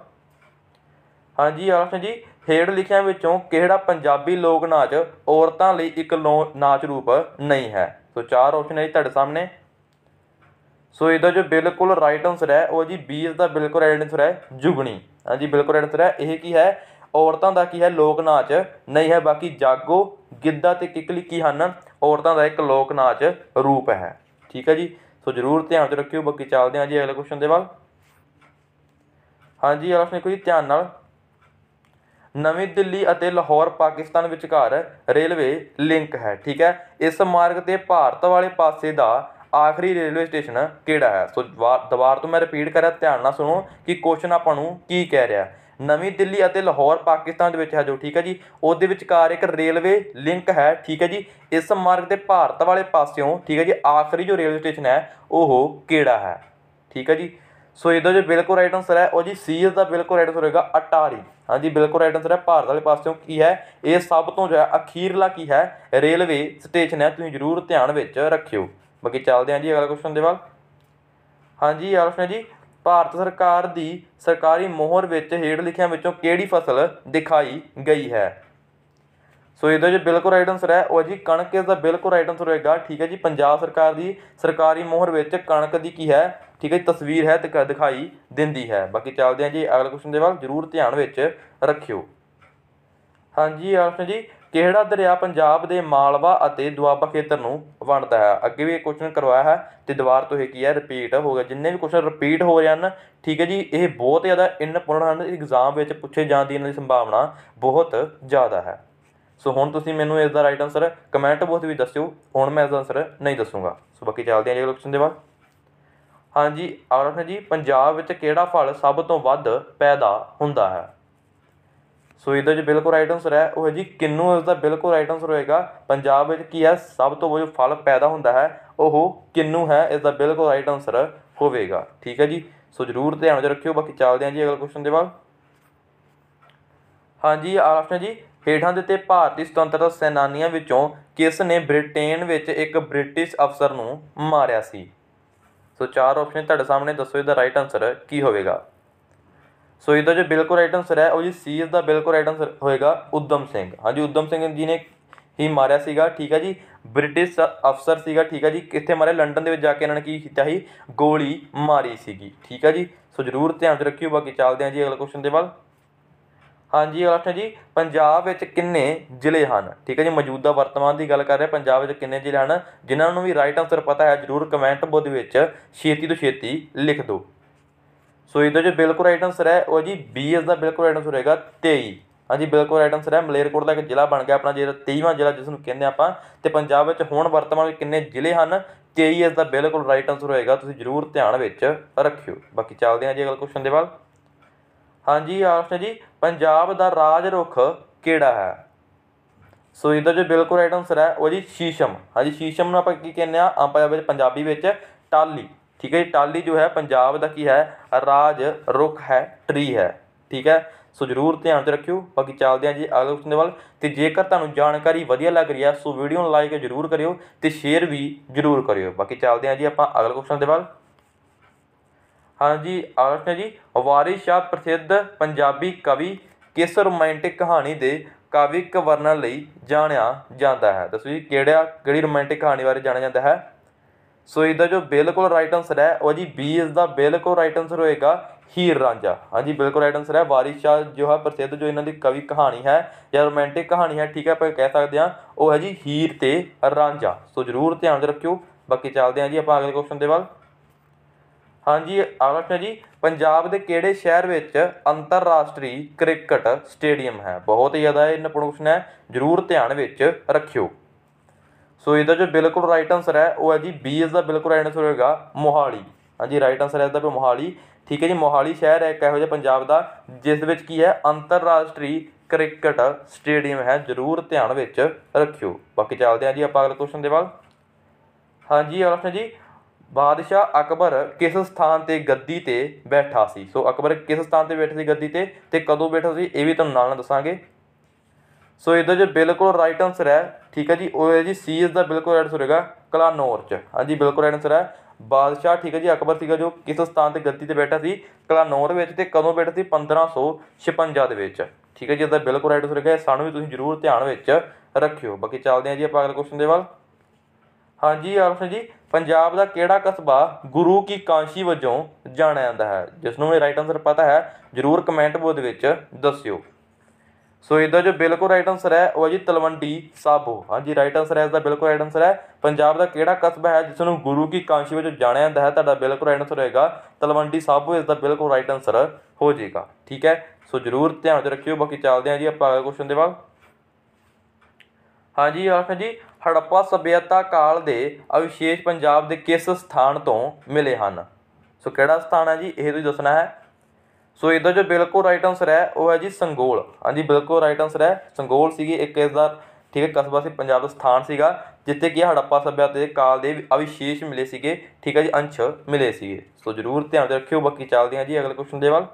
ਹਾਂਜੀ ਆਪਸ਼ਨ ਜੀ ਹੇਠ ਲਿਖਿਆਂ ਵਿੱਚੋਂ ਕਿਹੜਾ ਪੰਜਾਬੀ ਲੋਕ ਨਾਚ ਔਰਤਾਂ ਲਈ ਇੱਕ ਨਾਚ ਰੂਪ ਨਹੀਂ ਹੈ ਸੋ ਚਾਰ ਆਪਸ਼ਨ ਹੈ ਤੁਹਾਡੇ ਸਾਹਮਣੇ ਸੋ ਇਹਦਾ ਜੋ ਬਿਲਕੁਲ ਰਾਈਟ ਆਨਸਰ ਹੈ ਉਹ ਜੀ ਬੀ ਇਸ ਦਾ ਬਿਲਕੁਲ ਰਾਈਟ ਆਨਸਰ ਹੈ ਜੁਗਣੀ ਹਾਂਜੀ ਬਿਲਕੁਲ ਰਾਈਟ ਆਨਸਰ ਹੈ ਇਹ ਕੀ ਹੈ ਔਰਤਾਂ ਦਾ ਕੀ ਹੈ ਲੋਕ ਨਾਚ ਨਹੀਂ ਹੈ ਬਾਕੀ ਜਾਗੋ ਗਿੱਧਾ ਤੇ ਕਿਕਲੀ ਕੀ ਹਨ ਔਰਤਾਂ ਦਾ ਇੱਕ ਲੋਕ ਨਾਚ ਰੂਪ ਹੈ ਠੀਕ ਹੈ ਜੀ ਸੋ ਜਰੂਰ ਧਿਆਨ ਚ ਰੱਖਿਓ ਬਾਕੀ ਚੱਲਦੇ ਹਾਂ ਜੀ ਅਗਲੇ ਕੁਐਸਚਨ ਦੇ ਵੱਲ ਹਾਂਜੀ ਆਪ ਨੇ ਕੋਈ ਧਿਆਨ ਨਾਲ ਨਵੀਂ ਦਿੱਲੀ ਅਤੇ ਲਾਹੌਰ ਪਾਕਿਸਤਾਨ ਵਿਚਕਾਰ ਰੇਲਵੇ ਲਿੰਕ ਹੈ ਠੀਕ ਹੈ ਇਸ ਮਾਰਗ ਤੇ ਭਾਰਤ ਵਾਲੇ ਪਾਸੇ ਦਾ ਆਖਰੀ ਰੇਲਵੇ ਸਟੇਸ਼ਨ ਕਿਹੜਾ ਹੈ ਸੋ ਦੁਬਾਰਾ ਤੋਂ ਮੈਂ ਰਿਪੀਟ ਕਰਾਂ ਧਿਆਨ ਨਾਲ ਸੁਣੋ ਕਿ ਕੁਐਸਚਨ ਆਪਾਂ ਨੂੰ ਕੀ ਕਹਿ ਰਿਹਾ ਨਵੀਂ ਦਿੱਲੀ ਅਤੇ ਲਾਹੌਰ ਪਾਕਿਸਤਾਨ ਦੇ ਵਿੱਚ ਹੈ ਜੋ ਠੀਕ ਹੈ ਜੀ ਉਹਦੇ ਵਿਚਕਾਰ ਇੱਕ ਰੇਲਵੇ ਲਿੰਕ ਹੈ ਠੀਕ ਹੈ ਜੀ ਇਸ ਮਾਰਗ ਤੇ ਭਾਰਤ ਵਾਲੇ ਪਾਸਿਓਂ ਠੀਕ ਹੈ ਜੀ ਆਖਰੀ ਜੋ ਰੇਲਵੇ ਸਟੇਸ਼ਨ ਹੈ ਉਹ ਕਿਹੜਾ ਹੈ ਠੀਕ ਹੈ ਜੀ ਸੋ ਇਹਦਾ ਜੋ ਬਿਲਕੁਲ ਰਾਈਟ ਆਨਸਰ ਹੈ ਉਹ ਜੀ ਸੀ ਇਸ ਦਾ ਬਿਲਕੁਲ ਰਾਈਟ ਆਨਸਰ ਹੋਏਗਾ ਅਟਾਰੀ ਹਾਂਜੀ ਬਿਲਕੁਲ ਰਾਈਟ ਆਨਸਰ ਹੈ ਭਾਰਤ ਵਾਲੇ ਪਾਸਿਓਂ ਕੀ ਹੈ ਇਹ ਸਭ ਤੋਂ ਜੋ ਹੈ ਅਖੀਰਲਾ ਕੀ ਹੈ ਰੇਲਵੇ ਸਟੇਸ਼ਨ ਹੈ ਤੁਸੀਂ ਜ਼ਰੂਰ ਧਿਆਨ ਵਿੱਚ ਰੱਖਿਓ ਬਾਕੀ ਚੱਲਦੇ ਹਾਂ ਜੀ ਅਗਲਾ ਕੁਐਸਚਨ ਦੇ ਵੱਲ ਹਾਂਜੀ ਆਲਫ ਨੇ ਜੀ ਭਾਰਤ ਸਰਕਾਰ ਦੀ ਸਰਕਾਰੀ ਮੋਹਰ ਵਿੱਚ ਹੇਡ ਲਿਖਿਆਂ ਵਿੱਚੋਂ ਕਿਹੜੀ ਫਸਲ ਦਿਖਾਈ ਗਈ ਹੈ ਸੋ ਇਹਦਾ ਜੋ ਬਿਲਕੁਲ ਰਾਈਟ ਆਨਸਰ ਹੈ ਉਹ ਜੀ ਕਣਕ ਇਸ ਦਾ ਬਿਲਕੁਲ ਰਾਈਟ ਆਨਸਰ ਹੋਏਗਾ ਠੀਕ ਹੈ ਜੀ ਪੰਜਾਬ ਸਰਕਾਰ ਦੀ ਸਰਕਾਰੀ ਮੋਹਰ ਵਿੱਚ ਕਣਕ ਦੀ ਕੀ ਹੈ ਠੀਕ ਹੈ ਤਸਵੀਰ ਹੈ ਤੇ ਦਿਖਾਈ ਦਿੰਦੀ ਹੈ ਬਾਕੀ ਚੱਲਦੇ ਆ ਜੀ ਅਗਲੇ ਕੁਐਸਚਨ ਦੇ ਵੱਲ ਜ਼ਰੂਰ ਧਿਆਨ ਵਿੱਚ ਰੱਖਿਓ ਹਾਂਜੀ ਆਪਸ਼ਨ ਜੀ ਕਿਹੜਾ ਦਰਿਆ ਪੰਜਾਬ ਦੇ ਮਾਲਵਾ ਅਤੇ ਦੁਆਬਾ ਖੇਤਰ ਨੂੰ ਵੰਡਦਾ ਹੈ ਅੱਗੇ ਵੀ ਇਹ ਕੁਐਸਚਨ ਕਰਵਾਇਆ ਹੈ ਤੇ ਦੁਬਾਰਾ ਤੋਂ ਇਹ ਕੀ ਹੈ ਰਿਪੀਟ ਹੋ ਗਿਆ ਜਿੰਨੇ ਵੀ ਕੁਐਸਚਨ ਰਿਪੀਟ ਹੋ ਰਹੇ ਹਨ ਠੀਕ ਹੈ ਜੀ ਇਹ ਬਹੁਤ ਜ਼ਿਆਦਾ ਇੰਪੋਰਟੈਂਟ ਹਨ ਐਗਜ਼ਾਮ ਵਿੱਚ ਪੁੱਛੇ ਜਾਣ ਦੀ ਇਹਨਾਂ ਦੀ ਸੰਭਾਵਨਾ ਬਹੁਤ ਜ਼ਿਆਦਾ ਹੈ ਸੋ ਹੁਣ ਤੁਸੀਂ ਮੈਨੂੰ ਇਸ ਦਾ ਰਾਈਟ ਆਨਸਰ ਕਮੈਂਟ ਬਾਕਸ ਵਿੱਚ ਦੱਸਿਓ ਹੁਣ ਮੈਂ ਇਸ ਦਾ ਆਨਸਰ ਨਹੀਂ ਦੱਸੂਗਾ ਸੋ ਬਾਕੀ ਚੱਲਦੇ ਹਾਂ ਅਗਲੇ ਕੁਐਸਚਨ ਦੇ ਵੱਲ ਹਾਂਜੀ ਔਰਖ ਜੀ ਪੰਜਾਬ ਵਿੱਚ ਕਿਹੜਾ ਫਲ ਸਭ ਤੋਂ ਵੱਧ ਪੈਦਾ ਹੁੰਦਾ ਹੈ ਸੋ ਇਹਦਾ ਵਿੱਚ ਬਿਲਕੁਲ ਰਾਈਟ ਆਨਸਰ ਹੈ ਉਹ ਹੈ ਜੀ ਕਿੰਨੂ ਇਸ ਦਾ ਬਿਲਕੁਲ ਰਾਈਟ ਆਨਸਰ ਹੋਏਗਾ ਪੰਜਾਬ ਵਿੱਚ ਕੀ ਹੈ ਸਭ ਤੋਂ ਵੱਧ ਫਲ ਪੈਦਾ ਹੁੰਦਾ ਹੈ ਉਹ ਕਿੰਨੂ ਹੈ ਇਸ ਦਾ ਬਿਲਕੁਲ ਰਾਈਟ ਆਨਸਰ ਹੋਵੇਗਾ ਠੀਕ ਹੈ ਜੀ ਸੋ ਜਰੂਰ ਧਿਆਨ ਵਿੱਚ ਰੱਖਿਓ ਬਾਕੀ ਚੱਲਦੇ ਹਾਂ ਜੀ ਅਗਲੇ ਕੁਐਸਚਨ ਦੇ ਵੱਲ ਹਾਂਜੀ ਆਰਸ਼ਨ ਜੀ ਹੇਠਾਂ ਦਿੱਤੇ ਭਾਰਤੀ ਸੁਤੰਤਰਤਾ ਸੈਨਾਨੀਆਂ ਵਿੱਚੋਂ ਕਿਸ ਨੇ ਬ੍ਰਿਟੇਨ ਵਿੱਚ ਇੱਕ ਬ੍ਰਿਟਿਸ਼ ਅਫਸਰ ਨੂੰ ਮਾਰਿਆ ਸੀ ਸੋ ਚਾਰ ਆਪਸ਼ਨ ਤੁਹਾਡੇ ਸਾਹਮਣੇ ਦੱਸੋ ਇਹਦਾ ਰਾਈਟ ਆਨਸਰ ਕੀ ਹੋਵੇਗਾ ਸੋ ਇਹਦਾ ਜੋ ਬਿਲਕੁਲ ਰਾਈਟ ਆਨਸਰ ਹੈ ਉਹ ਜੀ ਸੀ ਇਸ ਦਾ ਬਿਲਕੁਲ ਰਾਈਟ ਆਨਸਰ ਹੋਏਗਾ ਉਦਮ ਸਿੰਘ ਹਾਂਜੀ ਉਦਮ ਸਿੰਘ ਜੀ ਨੇ ਹੀ ਮਾਰਿਆ ਸੀਗਾ ਠੀਕ ਹੈ ਜੀ ਬ੍ਰਿਟਿਸ਼ ਅਫਸਰ ਸੀਗਾ ਠੀਕ ਹੈ ਜੀ ਕਿੱਥੇ ਮਾਰਿਆ ਲੰਡਨ ਦੇ ਵਿੱਚ ਜਾ ਕੇ ਇਹਨਾਂ ਨੇ ਕੀ ਕੀਤਾ ਸੀ ਗੋਲੀ ਮਾਰੀ ਸੀਗੀ ਠੀਕ ਹੈ ਜੀ ਸੋ ਜਰੂਰ ਧਿਆਨ ਰੱਖਿਓ ਬਾਕੀ ਚੱਲਦੇ ਆ ਜੀ ਅਗਲੇ ਕੁਐਸਚਨ ਦੇ ਵੱਲ ਹਾਂਜੀ ਅੱਠ ਜੀ ਪੰਜਾਬ ਵਿੱਚ ਕਿੰਨੇ ਜ਼ਿਲ੍ਹੇ ਹਨ ਠੀਕ ਹੈ ਜੀ ਮੌਜੂਦਾ ਵਰਤਮਾਨ ਦੀ ਗੱਲ ਕਰ ਰਿਹਾ ਪੰਜਾਬ ਵਿੱਚ ਕਿੰਨੇ ਜ਼ਿਲ੍ਹੇ ਹਨ ਜਿਨ੍ਹਾਂ ਨੂੰ ਵੀ ਰਾਈਟ ਆਨਸਰ ਪਤਾ ਹੈ ਜਰੂਰ ਕਮੈਂਟ ਬੋਦ ਵਿੱਚ ਛੇਤੀ ਤੋਂ ਛੇਤੀ ਲਿਖ ਦਿਓ ਸੋ ਇਹਦਾ ਜੋ ਬਿਲਕੁਲ ਰਾਈਟ ਆਨਸਰ ਹੈ ਉਹ ਜੀ ਬੀ ਇਸ ਦਾ ਬਿਲਕੁਲ ਰਾਈਟ ਆਨਸਰ ਹੋਏਗਾ 23 ਹਾਂਜੀ ਬਿਲਕੁਲ ਰਾਈਟ ਆਨਸਰ ਹੈ ਮਲੇਰਕੋਟ ਦਾ ਇੱਕ ਜ਼ਿਲ੍ਹਾ ਬਣ ਗਿਆ ਆਪਣਾ ਜਿਹੜਾ 23ਵਾਂ ਜ਼ਿਲ੍ਹਾ ਜਿਸ ਨੂੰ ਕਹਿੰਦੇ ਆਪਾਂ ਤੇ ਪੰਜਾਬ ਵਿੱਚ ਹੁਣ ਵਰਤਮਾਨ ਵਿੱਚ ਕਿੰਨੇ ਜ਼ਿਲ੍ਹੇ ਹਨ 23 ਇਸ e ਦਾ ਬਿਲਕੁਲ ਰਾਈਟ ਆਨਸਰ ਹੋਏਗਾ ਤੁਸੀਂ ਜ਼ਰੂਰ ਧਿਆਨ ਵਿੱਚ ਰੱਖਿਓ ਬਾਕੀ ਚੱਲਦੇ ਹਾਂ ਜੀ ਅਗਲੇ ਕੁਐਸਚਨ ਦੇ ਵੱਲ ਹਾਂਜੀ ਆਪਸ਼ਨ ਜੀ ਪੰਜਾਬ ਦਾ ਰਾਜ ਰੁੱਖ ਕਿਹੜਾ ਹੈ ਸੋ ਇਹਦਾ ਜੋ ਬਿਲਕੁਲ ਰਾਈਟ ਆਨਸਰ ਹੈ ਉਹ ਜੀ ਸ਼ੀਸ਼ਮ ਹਾਂਜੀ ਸ਼ੀਸ਼ਮ ਨੂੰ ਆਪਾਂ ਕੀ ਕਹਿੰਦੇ ਆ ਆਪਾਂ ਵਿੱਚ ਪੰਜਾਬੀ ਵਿੱਚ ਟਾਲੀ ਠੀਕ ਹੈ ਜੀ ਟਾਲੀ ਜੋ ਹੈ ਪੰਜਾਬ ਦਾ ਕੀ ਹੈ ਰਾਜ ਰੁੱਖ ਹੈ ਟਰੀ ਹੈ ਠੀਕ ਹੈ ਸੋ ਜਰੂਰ ਧਿਆਨ ਤੇ ਰੱਖਿਓ ਬਾਕੀ ਚੱਲਦੇ ਆ ਜੀ ਅਗਲੇ ਕੁਐਸਚਨ ਦੇ ਵੱਲ ਤੇ ਜੇਕਰ ਤੁਹਾਨੂੰ ਜਾਣਕਾਰੀ ਵਧੀਆ ਲੱਗ ਰਹੀ ਹੈ ਸੋ ਵੀਡੀਓ ਨੂੰ ਲਾਈਕ ਜਰੂਰ ਕਰਿਓ ਤੇ ਸ਼ੇਅਰ ਵੀ ਜਰੂਰ ਕਰਿਓ ਬਾਕੀ ਚੱਲਦੇ ਆ ਜੀ ਆਪਾਂ ਅਗਲੇ ਕੁਐਸਚਨ ਦੇ ਵੱਲ ਹਾਂਜੀ ਆਰਸ਼ ਨੇ ਜੀ ਵਾਰਿਸ ਸ਼ਾਹ ਪ੍ਰਸਿੱਧ ਪੰਜਾਬੀ ਕਵੀ ਕਿਸ ਰੋਮਾਂਟਿਕ ਕਹਾਣੀ ਦੇ ਕਾਵਿਕ ਵਰਣਨ ਲਈ ਜਾਣਿਆ ਜਾਂਦਾ ਹੈ ਦੱਸੋ ਜੀ ਕਿਹੜਾ ਕਿਹੜੀ ਰੋਮਾਂਟਿਕ ਕਹਾਣੀ ਬਾਰੇ ਜਾਣਿਆ ਜਾਂਦਾ ਹੈ ਸੋ ਇਹਦਾ ਜੋ ਬਿਲਕੁਲ ਰਾਈਟ ਆਨਸਰ ਹੈ ਉਹ ਜੀ ਬੀ ਇਸ ਦਾ ਬਿਲਕੁਲ ਰਾਈਟ ਆਨਸਰ ਹੋਏਗਾ ਹੀਰ ਰਾਂਝਾ ਹਾਂਜੀ ਬਿਲਕੁਲ ਰਾਈਟ ਆਨਸਰ ਹੈ ਵਾਰਿਸ ਸ਼ਾਹ ਜੋ ਹੈ ਪ੍ਰਸਿੱਧ ਜੋ ਇਹਨਾਂ ਦੀ ਕਵੀ ਕਹਾਣੀ ਹੈ ਜਾਂ ਰੋਮਾਂਟਿਕ ਕਹਾਣੀ ਹੈ ਠੀਕ ਹੈ ਆਪਾਂ ਕਹਿ ਸਕਦੇ ਹਾਂ ਉਹ ਹੈ ਜੀ ਹੀਰ ਤੇ ਰਾਂਝਾ ਸੋ ਜਰੂਰ ਧਿਆਨ ਰੱਖਿਓ ਬਾਕੀ ਚੱਲਦੇ ਹਾਂ ਜੀ ਆਪਾਂ ਅਗਲੇ ਕੁਐਸਚਨ ਦੇ ਵੱਲ ਹਾਂਜੀ ਅਗਲਾ ਪ੍ਰਸ਼ਨ ਜੀ ਪੰਜਾਬ ਦੇ ਕਿਹੜੇ ਸ਼ਹਿਰ ਵਿੱਚ ਅੰਤਰਰਾਸ਼ਟਰੀ ਕ੍ਰਿਕਟ ਸਟੇਡੀਅਮ ਹੈ ਬਹੁਤ ਜ਼ਿਆਦਾ ਇਹ ਪ੍ਰਸ਼ਨ ਹੈ ਜ਼ਰੂਰ ਧਿਆਨ ਵਿੱਚ ਰੱਖਿਓ ਸੋ ਇਹਦਾ ਜੋ ਬਿਲਕੁਲ ਰਾਈਟ ਆਨਸਰ ਹੈ ਉਹ ਹੈ ਜੀ ਬੀ ਇਸ ਦਾ ਬਿਲਕੁਲ ਰਾਈਟ ਆਨਸਰ ਹੋਏਗਾ ਮੋਹਾਲੀ ਹਾਂਜੀ ਰਾਈਟ ਆਨਸਰ ਹੈ ਇਹਦਾ ਵੀ ਮੋਹਾਲੀ ਠੀਕ ਹੈ ਜੀ ਮੋਹਾਲੀ ਸ਼ਹਿਰ ਹੈ ਇੱਕ ਇਹੋ ਜਿਹਾ ਪੰਜਾਬ ਦਾ ਜਿਸ ਵਿੱਚ ਕੀ ਹੈ ਅੰਤਰਰਾਸ਼ਟਰੀ ਕ੍ਰਿਕਟ ਸਟੇਡੀਅਮ ਹੈ ਜ਼ਰੂਰ ਧਿਆਨ ਵਿੱਚ ਰੱਖਿਓ ਬਾਕੀ ਚੱਲਦੇ ਹਾਂ ਜੀ ਆਪਾਂ ਅਗਲੇ ਕੁਐਸਚਨ ਦੇ ਵੱਲ ਹਾਂਜੀ ਅਗਲਾ ਜੀ ਬਾਦਸ਼ਾਹ ਅਕਬਰ ਕਿਸ ਸਥਾਨ ਤੇ ਗੱਦੀ ਤੇ ਬੈਠਾ ਸੀ ਸੋ ਅਕਬਰ ਕਿਸ ਸਥਾਨ ਤੇ ਬੈਠਾ ਸੀ ਗੱਦੀ ਤੇ ਤੇ ਕਦੋਂ ਬੈਠਾ ਸੀ ਇਹ ਵੀ ਤੁਹਾਨੂੰ ਨਾਲ ਨਾਲ ਦੱਸਾਂਗੇ ਸੋ ਇਹਦਾ ਜੋ ਬਿਲਕੁਲ ਰਾਈਟ ਆਨਸਰ ਹੈ ਠੀਕ ਹੈ ਜੀ ਉਹ ਹੈ ਜੀ ਸੀ ਇਸ ਦਾ ਬਿਲਕੁਲ ਰਾਈਟ ਆਨਸਰ ਹੋਏਗਾ ਕਲਾਨੌਰ ਚ ਹਾਂਜੀ ਬਿਲਕੁਲ ਰਾਈਟ ਆਨਸਰ ਹੈ ਬਾਦਸ਼ਾਹ ਠੀਕ ਹੈ ਜੀ ਅਕਬਰ ਸੀਗਾ ਜੋ ਕਿਸ ਸਥਾਨ ਤੇ ਗੱਦੀ ਤੇ ਬੈਠਾ ਸੀ ਕਲਾਨੌਰ ਵਿੱਚ ਤੇ ਕਦੋਂ ਬੈਠਾ ਸੀ 1556 ਦੇ ਵਿੱਚ ਠੀਕ ਹੈ ਜੀ ਇਹਦਾ ਬਿਲਕੁਲ ਰਾਈਟ ਆਨਸਰ ਹੈਗਾ ਸਾਨੂੰ ਵੀ ਤੁਸੀਂ ਜ਼ਰੂਰ ਧਿਆਨ ਵਿੱਚ ਰੱਖਿਓ ਬਾਕੀ ਚੱਲਦੇ ਹਾਂ ਜੀ ਆਪਾਂ ਅਗਲੇ ਕੁਐਸਚਨ ਦੇ ਵੱਲ ਹਾਂਜੀ ਆਪਸ਼ਨ ਜੀ ਪੰਜਾਬ ਦਾ ਕਿਹੜਾ ਕਸਬਾ ਗੁਰੂ ਕੀ ਕਾਂਸ਼ੀ ਵਜੋਂ ਜਾਣਿਆ ਜਾਂਦਾ ਹੈ ਜਿਸ ਨੂੰ ਇਹ ਰਾਈਟ ਆਨਸਰ ਪਤਾ ਹੈ ਜਰੂਰ ਕਮੈਂਟ ਬੋਦ ਵਿੱਚ ਦੱਸਿਓ ਸੋ ਇਹਦਾ ਜੋ ਬਿਲਕੁਲ ਰਾਈਟ ਆਨਸਰ ਹੈ ਉਹ ਹੈ ਜੀ ਤਲਵੰਡੀ ਸਾਬੋ ਹਾਂਜੀ ਰਾਈਟ ਆਨਸਰ ਹੈ ਇਸ ਦਾ ਬਿਲਕੁਲ ਰਾਈਟ ਆਨਸਰ ਹੈ ਪੰਜਾਬ ਦਾ ਕਿਹੜਾ ਕਸਬਾ ਹੈ ਜਿਸ ਨੂੰ ਗੁਰੂ ਕੀ ਕਾਂਸ਼ੀ ਵਜੋਂ ਜਾਣਿਆ ਜਾਂਦਾ ਹੈ ਤੁਹਾਡਾ ਬਿਲਕੁਲ ਰਾਈਟ ਆਨਸਰ ਹੋਏਗਾ ਤਲਵੰਡੀ ਸਾਬੋ ਇਸ ਦਾ ਬਿਲਕੁਲ ਰਾਈਟ ਆਨਸਰ ਹੋ ਜਾਏਗਾ ਠੀਕ ਹੈ ਸੋ ਜਰੂਰ ਧਿਆਨ ਚ ਰੱਖਿਓ ਬਾਕੀ ਚੱਲਦੇ ਆ ਜੀ ਆਪਾਂ ਅਗਲੇ ਕੁਐਸਚਨ ਦੇ ਵੱਲ ਹਾਂਜੀ ਆਖਣ ਜੀ ਹੜੱਪਾ ਸਭਿਅਤਾ ਕਾਲ ਦੇ ਅਵਿਸ਼ੇਸ਼ ਪੰਜਾਬ ਦੇ ਕਿਸ ਸਥਾਨ ਤੋਂ ਮਿਲੇ ਹਨ ਸੋ ਕਿਹੜਾ ਸਥਾਨ ਹੈ ਜੀ ਇਹ ਤੁਸੀਂ ਦੱਸਣਾ ਹੈ ਸੋ ਇਹਦਾ ਜੋ ਬਿਲਕੁਲ ਰਾਈਟ ਆਨਸਰ ਹੈ ਉਹ ਹੈ ਜੀ ਸੰਗੋਲ ਹਾਂਜੀ ਬਿਲਕੁਲ ਰਾਈਟ ਆਨਸਰ ਹੈ ਸੰਗੋਲ ਸੀਗੀ ਇੱਕ ਇਸ ਦਾ ਠੀਕ ਹੈ ਕਸਬਾ ਸੀ ਪੰਜਾਬ ਦਾ ਸਥਾਨ ਸੀਗਾ ਜਿੱਥੇ ਕਿ ਹੜੱਪਾ ਸਭਿਅਤਾ ਦੇ ਕਾਲ ਦੇ ਅਵਿਸ਼ੇਸ਼ ਮਿਲੇ ਸੀਗੇ ਠੀਕ ਹੈ ਜੀ ਅੰਸ਼ ਮਿਲੇ ਸੀਗੇ ਸੋ ਜਰੂਰ ਧਿਆਨ ਰੱਖਿਓ ਬਾਕੀ ਚੱਲਦੇ ਹਾਂ ਜੀ ਅਗਲੇ ਕੁਐਸਚਨ ਦੇ ਵੱਲ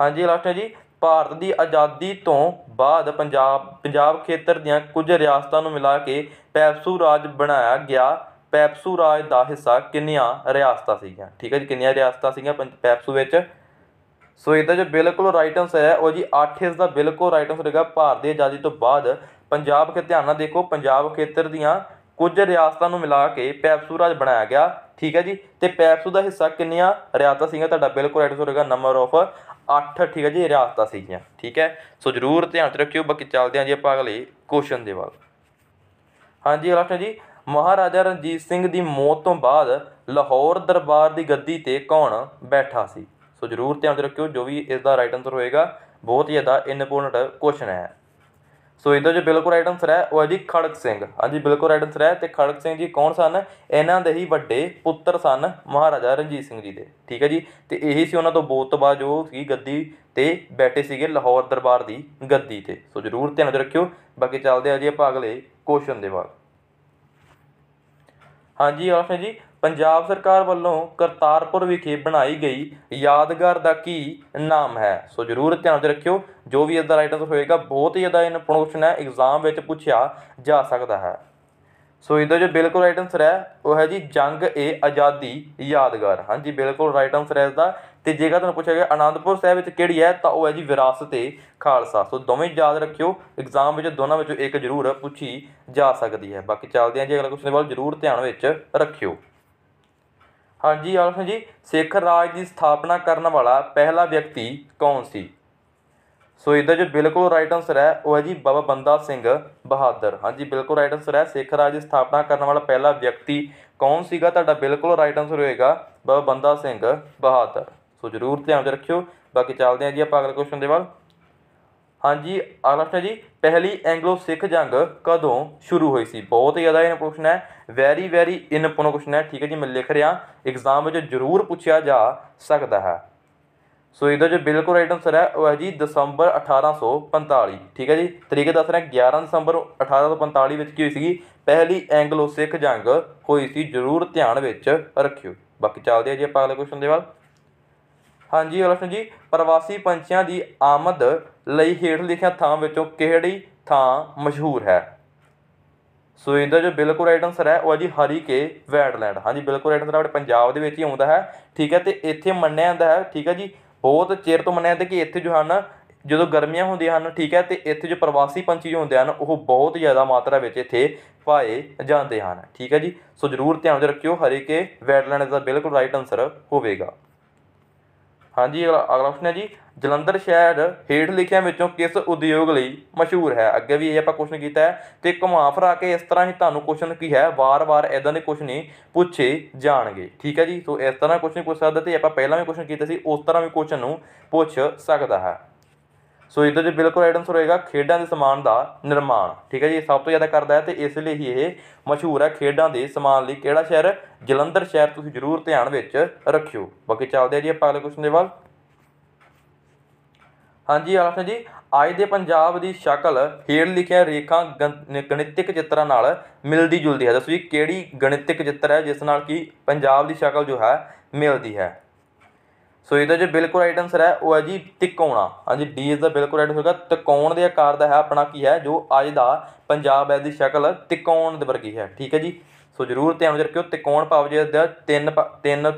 ਹਾਂਜੀ ਲਾਸਟ ਹੈ ਜੀ ਭਾਰਤ ਦੀ ਆਜ਼ਾਦੀ ਤੋਂ ਬਾਅਦ ਪੰਜਾਬ ਪੰਜਾਬ ਖੇਤਰ ਦੀਆਂ ਕੁਝ ਰਿਆਸਤਾਂ ਨੂੰ ਮਿਲਾ ਕੇ ਪੈਪਸੂ ਰਾਜ ਬਣਾਇਆ ਗਿਆ ਪੈਪਸੂ ਰਾਜ ਦਾ ਹਿੱਸਾ ਕਿੰਨੀਆਂ ਰਿਆਸਤਾਂ ਸੀਗੀਆਂ ਠੀਕ ਹੈ ਜੀ ਕਿੰਨੀਆਂ ਰਿਆਸਤਾਂ ਸੀਗੀਆਂ ਪੈਪਸੂ ਵਿੱਚ ਸੋ ਇਹਦਾ ਜੋ ਬਿਲਕੁਲ ਰਾਈਟ ਆਨਸਰ ਹੈ ਉਹ ਜੀ 8 ਇਸ ਦਾ ਬਿਲਕੁਲ ਰਾਈਟ ਆਨਸਰ ਹੈਗਾ ਭਾਰਤ ਦੀ ਆਜ਼ਾਦੀ ਤੋਂ ਬਾਅਦ ਪੰਜਾਬ ਖੇਤਰ ਧਿਆਨ ਨਾਲ ਦੇਖੋ ਪੰਜਾਬ ਖੇਤਰ ਦੀਆਂ ਕੁਝ ਰਿਆਸਤਾਂ ਨੂੰ ਮਿਲਾ ਕੇ ਪੈਪਸੂ ਰਾਜ ਬਣਾਇਆ ਗਿਆ ਠੀਕ ਹੈ ਜੀ ਤੇ ਪੈਪਸੂ ਦਾ ਹਿੱਸਾ ਕਿੰਨੀਆਂ ਰਿਆਸਤਾਂ ਸੀਗਾ ਤੁਹਾਡਾ ਬਿਲਕੁਲ ਰਾਈਟ ਹੋਵੇਗਾ ਨੰਬਰ ਆਫ 8 ਠੀਕ ਹੈ ਜੀ ਰਿਆਸਤਾਂ ਸੀਗੀਆਂ ਠੀਕ ਹੈ ਸੋ ਜ਼ਰੂਰ ਧਿਆਨ ਚ ਰੱਖਿਓ ਬਾਕੀ ਚੱਲਦੇ ਆਂ ਜੀ ਆਪਾਂ ਅਗਲੇ ਕੁਐਸਚਨ ਦੇ ਵੱਲ ਹਾਂਜੀ ਅਗਲਾ ਜੀ ਮਹਾਰਾਜਾ ਰਣਜੀਤ ਸਿੰਘ ਦੀ ਮੌਤ ਤੋਂ ਬਾਅਦ ਲਾਹੌਰ ਦਰਬਾਰ ਦੀ ਗੱਦੀ ਤੇ ਕੌਣ ਬੈਠਾ ਸੀ ਸੋ ਜ਼ਰੂਰ ਧਿਆਨ ਰੱਖਿਓ ਜੋ ਵੀ ਇਸ ਦਾ ਰਾਈਟ ਆਨਸਰ ਹੋਏਗਾ ਬਹੁਤ ਹੀ ਜ਼ਿਆਦਾ ਇੰਪੋਰਟੈਂਟ ਕੁਐਸਚਨ ਹੈ ਸੋ ਇਹਦਾ ਜੋ ਬਿਲਕੁਲ ਰਾਈਟ ਆਨਸਰ ਹੈ ਉਹ ਹੈ ਜੀ ਖੜਕ ਸਿੰਘ ਹਾਂਜੀ ਬਿਲਕੁਲ ਰਾਈਟ ਆਨਸਰ ਹੈ ਤੇ ਖੜਕ ਸਿੰਘ ਜੀ ਕੌਣ ਸਨ ਇਹਨਾਂ ਦੇ ਹੀ ਵੱਡੇ ਪੁੱਤਰ ਸਨ ਮਹਾਰਾਜਾ ਰਣਜੀਤ ਸਿੰਘ ਜੀ ਦੇ ਠੀਕ ਹੈ ਜੀ ਤੇ ਇਹੀ ਸੀ ਉਹਨਾਂ ਤੋਂ ਬਹੁਤ ਬਾਅਦ ਜੋ ਸੀ ਗੱਦੀ ਤੇ ਬੈਠੇ ਸੀਗੇ ਲਾਹੌਰ ਦਰਬਾਰ ਦੀ ਗੱਦੀ ਤੇ ਸੋ ਜ਼ਰੂਰ ਧਿਆਨ ਰੱਖਿਓ ਬਾਕੀ ਚੱਲਦੇ ਆ ਜੀ ਆਪਾਂ ਅਗਲੇ ਕੁਐਸਚਨ ਦੇ ਬਾਅਦ ਹਾਂਜੀ ਆਫ ਜੀ ਪੰਜਾਬ ਸਰਕਾਰ ਵੱਲੋਂ ਕਰਤਾਰਪੁਰ ਵਿਖੇ ਬਣਾਈ ਗਈ ਯਾਦਗਾਰ ਦਾ ਕੀ ਨਾਮ ਹੈ ਸੋ ਜ਼ਰੂਰ ਧਿਆਨ ਦੇ ਰੱਖਿਓ ਜੋ ਵੀ ਇਹਦਾ ਰਾਈਟ ਆਨਸਰ ਹੋਏਗਾ ਬਹੁਤ ਹੀ ਜ਼ਿਆਦਾ ਇੰਪੋਰਟੈਂਟ ਪ੍ਰੋਸ਼ਨ ਹੈ ਐਗਜ਼ਾਮ ਵਿੱਚ ਪੁੱਛਿਆ ਜਾ ਸਕਦਾ ਹੈ ਸੋ ਇਹਦਾ ਜੋ ਬਿਲਕੁਲ ਰਾਈਟ ਆਨਸਰ ਹੈ ਉਹ ਹੈ ਜੀ ਜੰਗ ਏ ਆਜ਼ਾਦੀ ਯਾਦਗਾਰ ਹਾਂਜੀ ਬਿਲਕੁਲ ਰਾਈਟ ਆਨਸਰ ਹੈ ਇਸ ਦਾ ਤੇ ਜੇਕਰ ਤੁਹਾਨੂੰ ਪੁੱਛਿਆ ਗਿਆ ਆਨੰਦਪੁਰ ਸਾਹਿਬ ਵਿੱਚ ਕਿਹੜੀ ਹੈ ਤਾਂ ਉਹ ਹੈ ਜੀ ਵਿਰਾਸਤ ਏ ਖਾਲਸਾ ਸੋ ਦੋਵੇਂ ਯਾਦ ਰੱਖਿਓ ਐਗਜ਼ਾਮ ਵਿੱਚ ਦੋਨਾਂ ਵਿੱਚੋਂ ਇੱਕ ਜ਼ਰੂਰ ਪੁੱਛੀ ਜਾ ਸਕਦੀ ਹੈ ਬਾਕੀ ਚੱਲਦੇ ਹਾਂ ਜੀ ਅਗਲਾ ਕੁਐਸਚਨ ਵੱਲ ਜ਼ਰੂਰ ਧਿਆਨ ਵਿੱਚ ਰੱਖਿਓ ਹਾਂਜੀ ਆਲਫਨ ਜੀ ਸਿੱਖ ਰਾਜ ਦੀ ਸਥਾਪਨਾ ਕਰਨ ਵਾਲਾ ਪਹਿਲਾ ਵਿਅਕਤੀ ਕੌਣ ਸੀ ਸੋ ਇਹਦਾ ਜੋ ਬਿਲਕੁਲ ਰਾਈਟ ਆਨਸਰ ਹੈ ਉਹ ਹੈ ਜੀ ਬਾਬਾ ਬੰਦਾ ਸਿੰਘ ਬਹਾਦਰ ਹਾਂਜੀ ਬਿਲਕੁਲ ਰਾਈਟ ਆਨਸਰ ਹੈ ਸਿੱਖ ਰਾਜ ਦੀ ਸਥਾਪਨਾ ਕਰਨ ਵਾਲਾ ਪਹਿਲਾ ਵਿਅਕਤੀ ਕੌਣ ਸੀਗਾ ਤੁਹਾਡਾ ਬਿਲਕੁਲ ਰਾਈਟ ਆਨਸਰ ਹੋਏਗਾ ਬਾਬਾ ਬੰਦਾ ਸਿੰਘ ਬਹਾਦਰ ਸੋ ਜਰੂਰ ਧਿਆਨ ਰੱਖਿਓ ਬਾਕੀ ਚੱਲਦੇ ਹਾਂ ਜੀ ਆਪਾਂ ਅਗਲੇ ਕੁਐਸਚਨ ਦੇ ਵੱਲ ਹਾਂਜੀ ਅਗਲਾ ਪ੍ਰਸ਼ਨ ਜੀ ਪਹਿਲੀ ਐਂਗਲੋ ਸਿੱਖ ਜੰਗ ਕਦੋਂ ਸ਼ੁਰੂ ਹੋਈ ਸੀ ਬਹੁਤ ਹੀ ਜ਼ਿਆਦਾ ਇਹਨਾਂ ਕੁਐਸਚਨ ਹੈ ਵੈਰੀ ਵੈਰੀ ਇੰਪੋਰਟੈਂਟ ਕੁਐਸਚਨ ਹੈ ਠੀਕ ਹੈ ਜੀ ਮੈਂ ਲਿਖ ਰਿਹਾ ਐਗਜ਼ਾਮ ਵਿੱਚ ਜ਼ਰੂਰ ਪੁੱਛਿਆ ਜਾ ਸਕਦਾ ਹੈ ਸੋ ਇਹਦਾ ਜੋ ਬਿਲਕੁਲ ਰਾਈਟ ਆਨਸਰ ਹੈ ਉਹ ਹੈ ਜੀ ਦਸੰਬਰ 1845 ਠੀਕ ਹੈ ਜੀ ਤਰੀਕ ਦੱਸ ਰਿਹਾ 11 ਦਸੰਬਰ 1845 ਵਿੱਚ ਕੀ ਹੋਈ ਸੀ ਪਹਿਲੀ ਐਂਗਲੋ ਸਿੱਖ ਜੰਗ ਹੋਈ ਸੀ ਜ਼ਰੂਰ ਧਿਆਨ ਵਿੱਚ ਰੱਖਿਓ ਬਾਕੀ ਚੱਲਦੇ ਆ ਜੀ ਆਪਾਂ ਅਗਲੇ ਕੁਐਸਚਨ ਦੇ ਵੱਲ ਹਾਂਜੀ ਪ੍ਰਸ਼ਨ ਜੀ ਪ੍ਰਵਾਸੀ ਪੰਛੀਆਂ ਦੀ ਆਮਦ ਲਈ ਹੇਠ ਲਿਖਿਆ ਥਾਂ ਵਿੱਚੋਂ ਕਿਹੜੀ ਥਾਂ ਮਸ਼ਹੂਰ ਹੈ ਸੋ ਇਹਦਾ ਜੋ ਬਿਲਕੁਲ ਰਾਈਟ ਆਨਸਰ ਹੈ ਉਹ ਹੈ ਜੀ ਹਰੀਕੇ ਵੈਟਲੈਂਡ ਹਾਂਜੀ ਬਿਲਕੁਲ ਰਾਈਟ ਆਨਸਰ ਆਪਣੇ ਪੰਜਾਬ ਦੇ ਵਿੱਚ ਹੀ ਆਉਂਦਾ ਹੈ ਠੀਕ ਹੈ ਤੇ ਇੱਥੇ ਮੰਨਿਆ ਜਾਂਦਾ ਹੈ ਠੀਕ ਹੈ ਜੀ ਬਹੁਤ ਚਿਰ ਤੋਂ ਮੰਨਿਆ ਜਾਂਦਾ ਕਿ ਇੱਥੇ ਜੋ ਹਨ ਜਦੋਂ ਗਰਮੀਆਂ ਹੁੰਦੀਆਂ ਹਨ ਠੀਕ ਹੈ ਤੇ ਇੱਥੇ ਜੋ ਪ੍ਰਵਾਸੀ ਪੰਛੀ ਹੁੰਦੇ ਹਨ ਉਹ ਬਹੁਤ ਜ਼ਿਆਦਾ ਮਾਤਰਾ ਵਿੱਚ ਇੱਥੇ ਪਾਏ ਜਾਂਦੇ ਹਨ ਠੀਕ ਹੈ ਜੀ ਸੋ ਜ਼ਰੂਰ ਧਿਆਨ ਰੱਖਿਓ ਹਰੀਕੇ ਵੈਟਲੈਂਡ ਦਾ ਬਿਲਕੁਲ ਰਾਈਟ ਆਨਸਰ ਹੋਵੇਗਾ ਹਾਂਜੀ ਅਗਲਾ ਅਗਲਾ ਪ੍ਰਸ਼ਨ ਹੈ ਜੀ ਜਲੰਧਰ ਸ਼ਹਿਰ ਹੇਠ ਲਿਖਿਆਂ ਵਿੱਚੋਂ ਕਿਸ ਉਦਯੋਗ ਲਈ ਮਸ਼ਹੂਰ ਹੈ ਅੱਗੇ ਵੀ ਇਹ ਆਪਾਂ ਕੁਐਸਚਨ ਕੀਤਾ ਹੈ ਤੇ ਘੁਮਾ ਫਰਾ ਕੇ ਇਸ ਤਰ੍ਹਾਂ ਹੀ ਤੁਹਾਨੂੰ ਕੁਐਸਚਨ ਕੀ ਹੈ ਵਾਰ-ਵਾਰ ਐਦਾਂ ਦੇ ਕੁਐਸਚਨ ਨਹੀਂ ਪੁੱਛੇ ਜਾਣਗੇ ਠੀਕ ਹੈ ਜੀ ਸੋ ਇਸ ਤਰ੍ਹਾਂ ਕੁਐਸਚਨ ਪੁੱਛ ਸਕਦਾ ਤੇ ਆਪਾਂ ਪਹਿਲਾਂ ਵੀ ਕੁਐਸਚਨ ਕੀਤਾ ਸੀ ਉਸ ਤਰ੍ਹਾਂ ਵੀ ਕੁਐਸਚਨ ਨੂੰ ਪੁੱਛ ਸਕਦਾ ਹੈ ਸੋ ਇਹਦੇ ਜੇ ਬਿਲਕੁਲ ਰਾਈਟ ਆਨਸਰ ਹੋਏਗਾ ਖੇਡਾਂ ਦੇ ਸਮਾਨ ਦਾ ਨਿਰਮਾਣ ਠੀਕ ਹੈ ਜੀ ਸਭ ਤੋਂ ਜ਼ਿਆਦਾ ਕਰਦਾ ਹੈ ਤੇ ਇਸ ਲਈ ਹੀ ਇਹ ਮਸ਼ਹੂਰ ਹੈ ਖੇਡਾਂ ਦੇ ਸਮਾਨ ਲਈ ਕਿਹੜਾ ਸ਼ਹਿਰ ਜਲੰਧਰ ਸ਼ਹਿਰ ਤੁਸੀਂ ਜ਼ਰੂਰ ਧਿਆਨ ਵਿੱਚ ਰੱਖਿਓ ਬਾਕੀ ਚੱਲਦੇ ਆ ਜੀ ਆਪਾਂ ਅਗਲੇ ਕੁਐਸਚਨ ਦੇ ਵੱਲ ਹਾਂਜੀ ਆਲਫ ਜੀ ਅੱਜ ਦੇ ਪੰਜਾਬ ਦੀ ਸ਼ਕਲ ਹੇਠ ਲਿਖਿਆ ਰੇਖਾ ਗਣਿਤਿਕ ਚਿੱਤਰਾਂ ਨਾਲ ਮਿਲਦੀ ਜੁਲਦੀ ਹੈ ਦੱਸੋ ਜੀ ਕਿਹੜੀ ਗਣਿਤਿਕ ਚਿੱਤਰ ਹੈ ਜਿਸ ਨਾਲ ਕਿ ਪੰਜਾਬ ਦੀ ਸ਼ਕਲ ਜੋ ਹੈ ਮਿਲਦੀ ਹੈ ਸੋ ਇਹਦਾ ਜੋ ਬਿਲਕੁਲ ਰਾਈਟ ਆਨਸਰ ਹੈ ਉਹ ਹੈ ਜੀ ਤਿਕੋਣਾ ਹਾਂਜੀ ਡੀ ਇਸ ਦਾ ਬਿਲਕੁਲ ਰਾਈਟ ਹੋਗਾ ਤਿਕੋਣ ਦੇ ਆਕਾਰ ਦਾ ਹੈ ਆਪਣਾ ਕੀ ਹੈ ਜੋ ਅੱਜ ਦਾ ਪੰਜਾਬ ਹੈ ਦੀ ਸ਼ਕਲ ਤਿਕੋਣ ਦੇ ਵਰਗੀ ਹੈ ਠੀਕ ਹੈ ਜੀ ਸੋ ਜ਼ਰੂਰ ਧਿਆਨ ਵਿੱਚ ਰੱਖਿਓ ਤਿਕੋਣ ਭਾਵ ਜੇ ਦਾ ਤਿੰਨ ਤਿੰਨ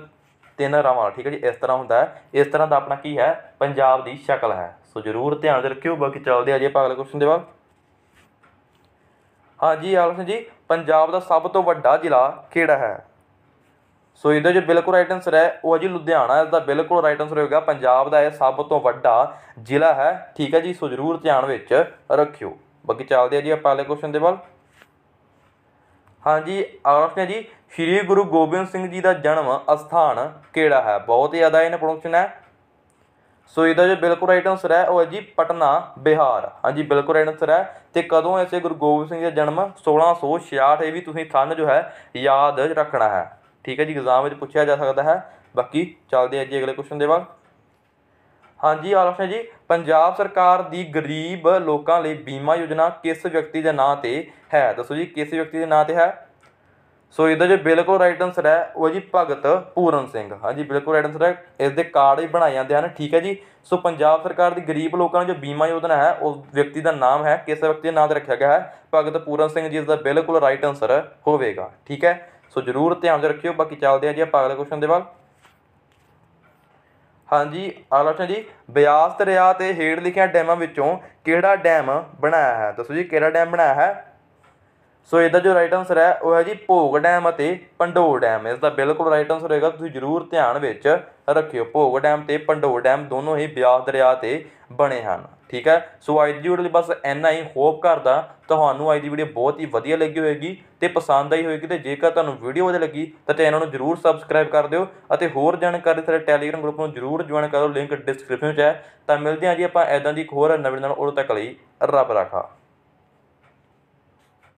ਤਿੰਨ ਰਾਵਾਂ ਠੀਕ ਹੈ ਜੀ ਇਸ ਤਰ੍ਹਾਂ ਹੁੰਦਾ ਹੈ ਇਸ ਤਰ੍ਹਾਂ ਦਾ ਆਪਣਾ ਕੀ ਹੈ ਪੰਜਾਬ ਦੀ ਸ਼ਕਲ ਹੈ ਸੋ ਜ਼ਰੂਰ ਧਿਆਨ ਵਿੱਚ ਰੱਖਿਓ ਬਾਕੀ ਚੱਲਦੇ ਆ ਜੀ ਆਪਾਂ ਅਗਲੇ ਕੁਐਸਚਨ ਦੇ ਵੱਲ ਹਾਂਜੀ ਆਲਸ ਜੀ ਪੰਜਾਬ ਦਾ ਸਭ ਤੋਂ ਵੱਡਾ ਜ਼ਿਲ੍ਹਾ ਕਿਹੜਾ ਹੈ ਸੋ ਇਹਦਾ ਜੋ ਬਿਲਕੁਲ ਰਾਈਟ ਆਨਸਰ ਹੈ ਉਹ ਹੈ ਜੀ ਲੁਧਿਆਣਾ ਇਸ ਦਾ ਬਿਲਕੁਲ ਰਾਈਟ ਆਨਸਰ ਹੋਏਗਾ ਪੰਜਾਬ ਦਾ ਇਹ ਸਭ ਤੋਂ ਵੱਡਾ ਜ਼ਿਲ੍ਹਾ ਹੈ ਠੀਕ ਹੈ ਜੀ ਸੋ ਜ਼ਰੂਰ ਧਿਆਨ ਵਿੱਚ ਰੱਖਿਓ ਬਾਕੀ ਚੱਲਦੇ ਆ ਜੀ ਆਪਾਂ ਅਗਲੇ ਕੁਐਸਚਨ ਦੇ ਵੱਲ ਹਾਂਜੀ ਅਗਲਾ ਕੁਐਸਚਨ ਹੈ ਜੀ ਸ੍ਰੀ ਗੁਰੂ ਗੋਬਿੰਦ ਸਿੰਘ ਜੀ ਦਾ ਜਨਮ ਅਸਥਾਨ ਕਿਹੜਾ ਹੈ ਬਹੁਤ ਜ਼ਿਆਦਾ ਇਹਨਾਂ ਪ੍ਰੋਨੰਸੀਏਸ਼ਨ ਹੈ ਸੋ ਇਹਦਾ ਜੋ ਬਿਲਕੁਲ ਰਾਈਟ ਆਨਸਰ ਹੈ ਉਹ ਹੈ ਜੀ ਪਟਨਾ ਬਿਹਾਰ ਹਾਂਜੀ ਬਿਲਕੁਲ ਰਾਈਟ ਆਨਸਰ ਹੈ ਤੇ ਕਦੋਂ ਐਸੇ ਗੁਰੂ ਗੋਬਿੰਦ ਸਿੰਘ ਜੀ ਦਾ ਜਨਮ 1666 ਇਹ ਵੀ ਤੁਸੀਂ ਥੰਨ ਜੋ ਹੈ ਯਾਦ ਰੱਖਣਾ ਹੈ ਠੀਕ ਹੈ ਜੀ ਐਗਜ਼ਾਮ ਵਿੱਚ ਪੁੱਛਿਆ ਜਾ ਸਕਦਾ ਹੈ ਬਾਕੀ ਚੱਲਦੇ ਆ ਜੀ ਅਗਲੇ ਕੁਐਸਚਨ ਦੇ ਵੱਲ ਹਾਂਜੀ ਆਲ ਹੈ ਜੀ ਪੰਜਾਬ ਸਰਕਾਰ ਦੀ ਗਰੀਬ ਲੋਕਾਂ ਲਈ ਬੀਮਾ ਯੋਜਨਾ ਕਿਸ ਵਿਅਕਤੀ ਦੇ ਨਾਂ ਤੇ ਹੈ ਦੱਸੋ ਜੀ ਕਿਸ ਵਿਅਕਤੀ ਦੇ ਨਾਂ ਤੇ ਹੈ ਸੋ ਇਹਦਾ ਜੋ ਬਿਲਕੁਲ ਰਾਈਟ ਆਨਸਰ ਹੈ ਉਹ ਜੀ ਭਗਤ ਪੂਰਨ ਸਿੰਘ ਹਾਂਜੀ ਬਿਲਕੁਲ ਰਾਈਟ ਆਨਸਰ ਹੈ ਇਸ ਦੇ ਕਾਰਡ ਹੀ ਬਣਾਏ ਜਾਂਦੇ ਹਨ ਠੀਕ ਹੈ ਜੀ ਸੋ ਪੰਜਾਬ ਸਰਕਾਰ ਦੀ ਗਰੀਬ ਲੋਕਾਂ ਨੂੰ ਜੋ ਬੀਮਾ ਯੋਜਨਾ ਹੈ ਉਸ ਵਿਅਕਤੀ ਦਾ ਨਾਮ ਹੈ ਕਿਸ ਵਿਅਕਤੀ ਦੇ ਨਾਂ ਤੇ ਰੱਖਿਆ ਗਿਆ ਹੈ ਭਗਤ ਪੂਰਨ ਸਿੰਘ ਜੀ ਇਸ ਦਾ ਬਿਲਕੁਲ ਰਾਈਟ ਆਨਸਰ ਹੋਵੇਗਾ ਠੀਕ ਹੈ ਸੋ ਜਰੂਰ ਧਿਆਨ ਦੇ ਰੱਖਿਓ ਬਾਕੀ ਚੱਲਦੇ ਆ ਜੀ ਆਪਾਂ ਅਗਲੇ ਕੁਐਸਚਨ ਦੇ ਵੱਲ ਹਾਂਜੀ ਅਗਲਾ ਕੁਐਸਚਨ ਜੀ ਬਿਆਸ ਦਰਿਆ ਤੇ ਹੇਠ ਲਿਖਿਆ ਡੈਮਾਂ ਵਿੱਚੋਂ ਕਿਹੜਾ ਡੈਮ ਬਣਾਇਆ ਹੈ ਦੱਸੋ ਜੀ ਕਿਹੜਾ ਡੈਮ ਬਣਾਇਆ ਹੈ ਸੋ ਇਹਦਾ ਜੋ ਰਾਈਟ ਆਨਸਰ ਹੈ ਉਹ ਹੈ ਜੀ ਭੋਗ ਡੈਮ ਅਤੇ ਪੰਡੋਰ ਡੈਮ ਇਸ ਦਾ ਬਿਲਕੁਲ ਰਾਈਟ ਆਨਸਰ ਹੋਏਗਾ ਤੁਸੀਂ ਜ਼ਰੂਰ ਧਿਆਨ ਵਿੱਚ ਰੱਖਿਓ ਭੋਗ ਡੈਮ ਤੇ ਪੰਡੋਰ ਡੈਮ ਦੋਨੋਂ ਹੀ ਬਿਆਸ ਦਰਿਆ ਤੇ ਬਣੇ ਹਨ ਠੀਕ ਹੈ ਸੋ ਅੱਜ ਦੀ ਵੀਡੀਓ ਲਈ ਬਸ ਇੰਨਾ ਹੀ ਹੋਪ ਕਰਦਾ ਤੁਹਾਨੂੰ ਅੱਜ ਦੀ ਵੀਡੀਓ ਬਹੁਤ ਹੀ ਵਧੀਆ ਲੱਗੀ ਹੋਵੇਗੀ ਤੇ ਪਸੰਦ ਆਈ ਹੋਵੇਗੀ ਤੇ ਜੇਕਰ ਤੁਹਾਨੂੰ ਵੀਡੀਓ ਵਧੀਆ ਲੱਗੀ ਤਾਂ ਚੈਨਲ ਨੂੰ ਜਰੂਰ ਸਬਸਕ੍ਰਾਈਬ ਕਰ ਦਿਓ ਅਤੇ ਹੋਰ ਜਾਣਕਾਰੀ ਸਾਡੇ ਟੈਲੀਗ੍ਰਾਮ ਗਰੁੱਪ ਨੂੰ ਜਰੂਰ ਜੁਆਇਨ ਕਰੋ ਲਿੰਕ ਡਿਸਕ੍ਰਿਪਸ਼ਨ ਵਿੱਚ ਹੈ ਤਾਂ ਮਿਲਦੇ ਹਾਂ ਜੀ ਆਪਾਂ ਐਦਾਂ ਦੀ ਇੱਕ ਹੋਰ ਨਵੀਂ ਨਾਲ ਉਦੋਂ ਤੱਕ ਲਈ ਰੱਬ ਰਾਖਾ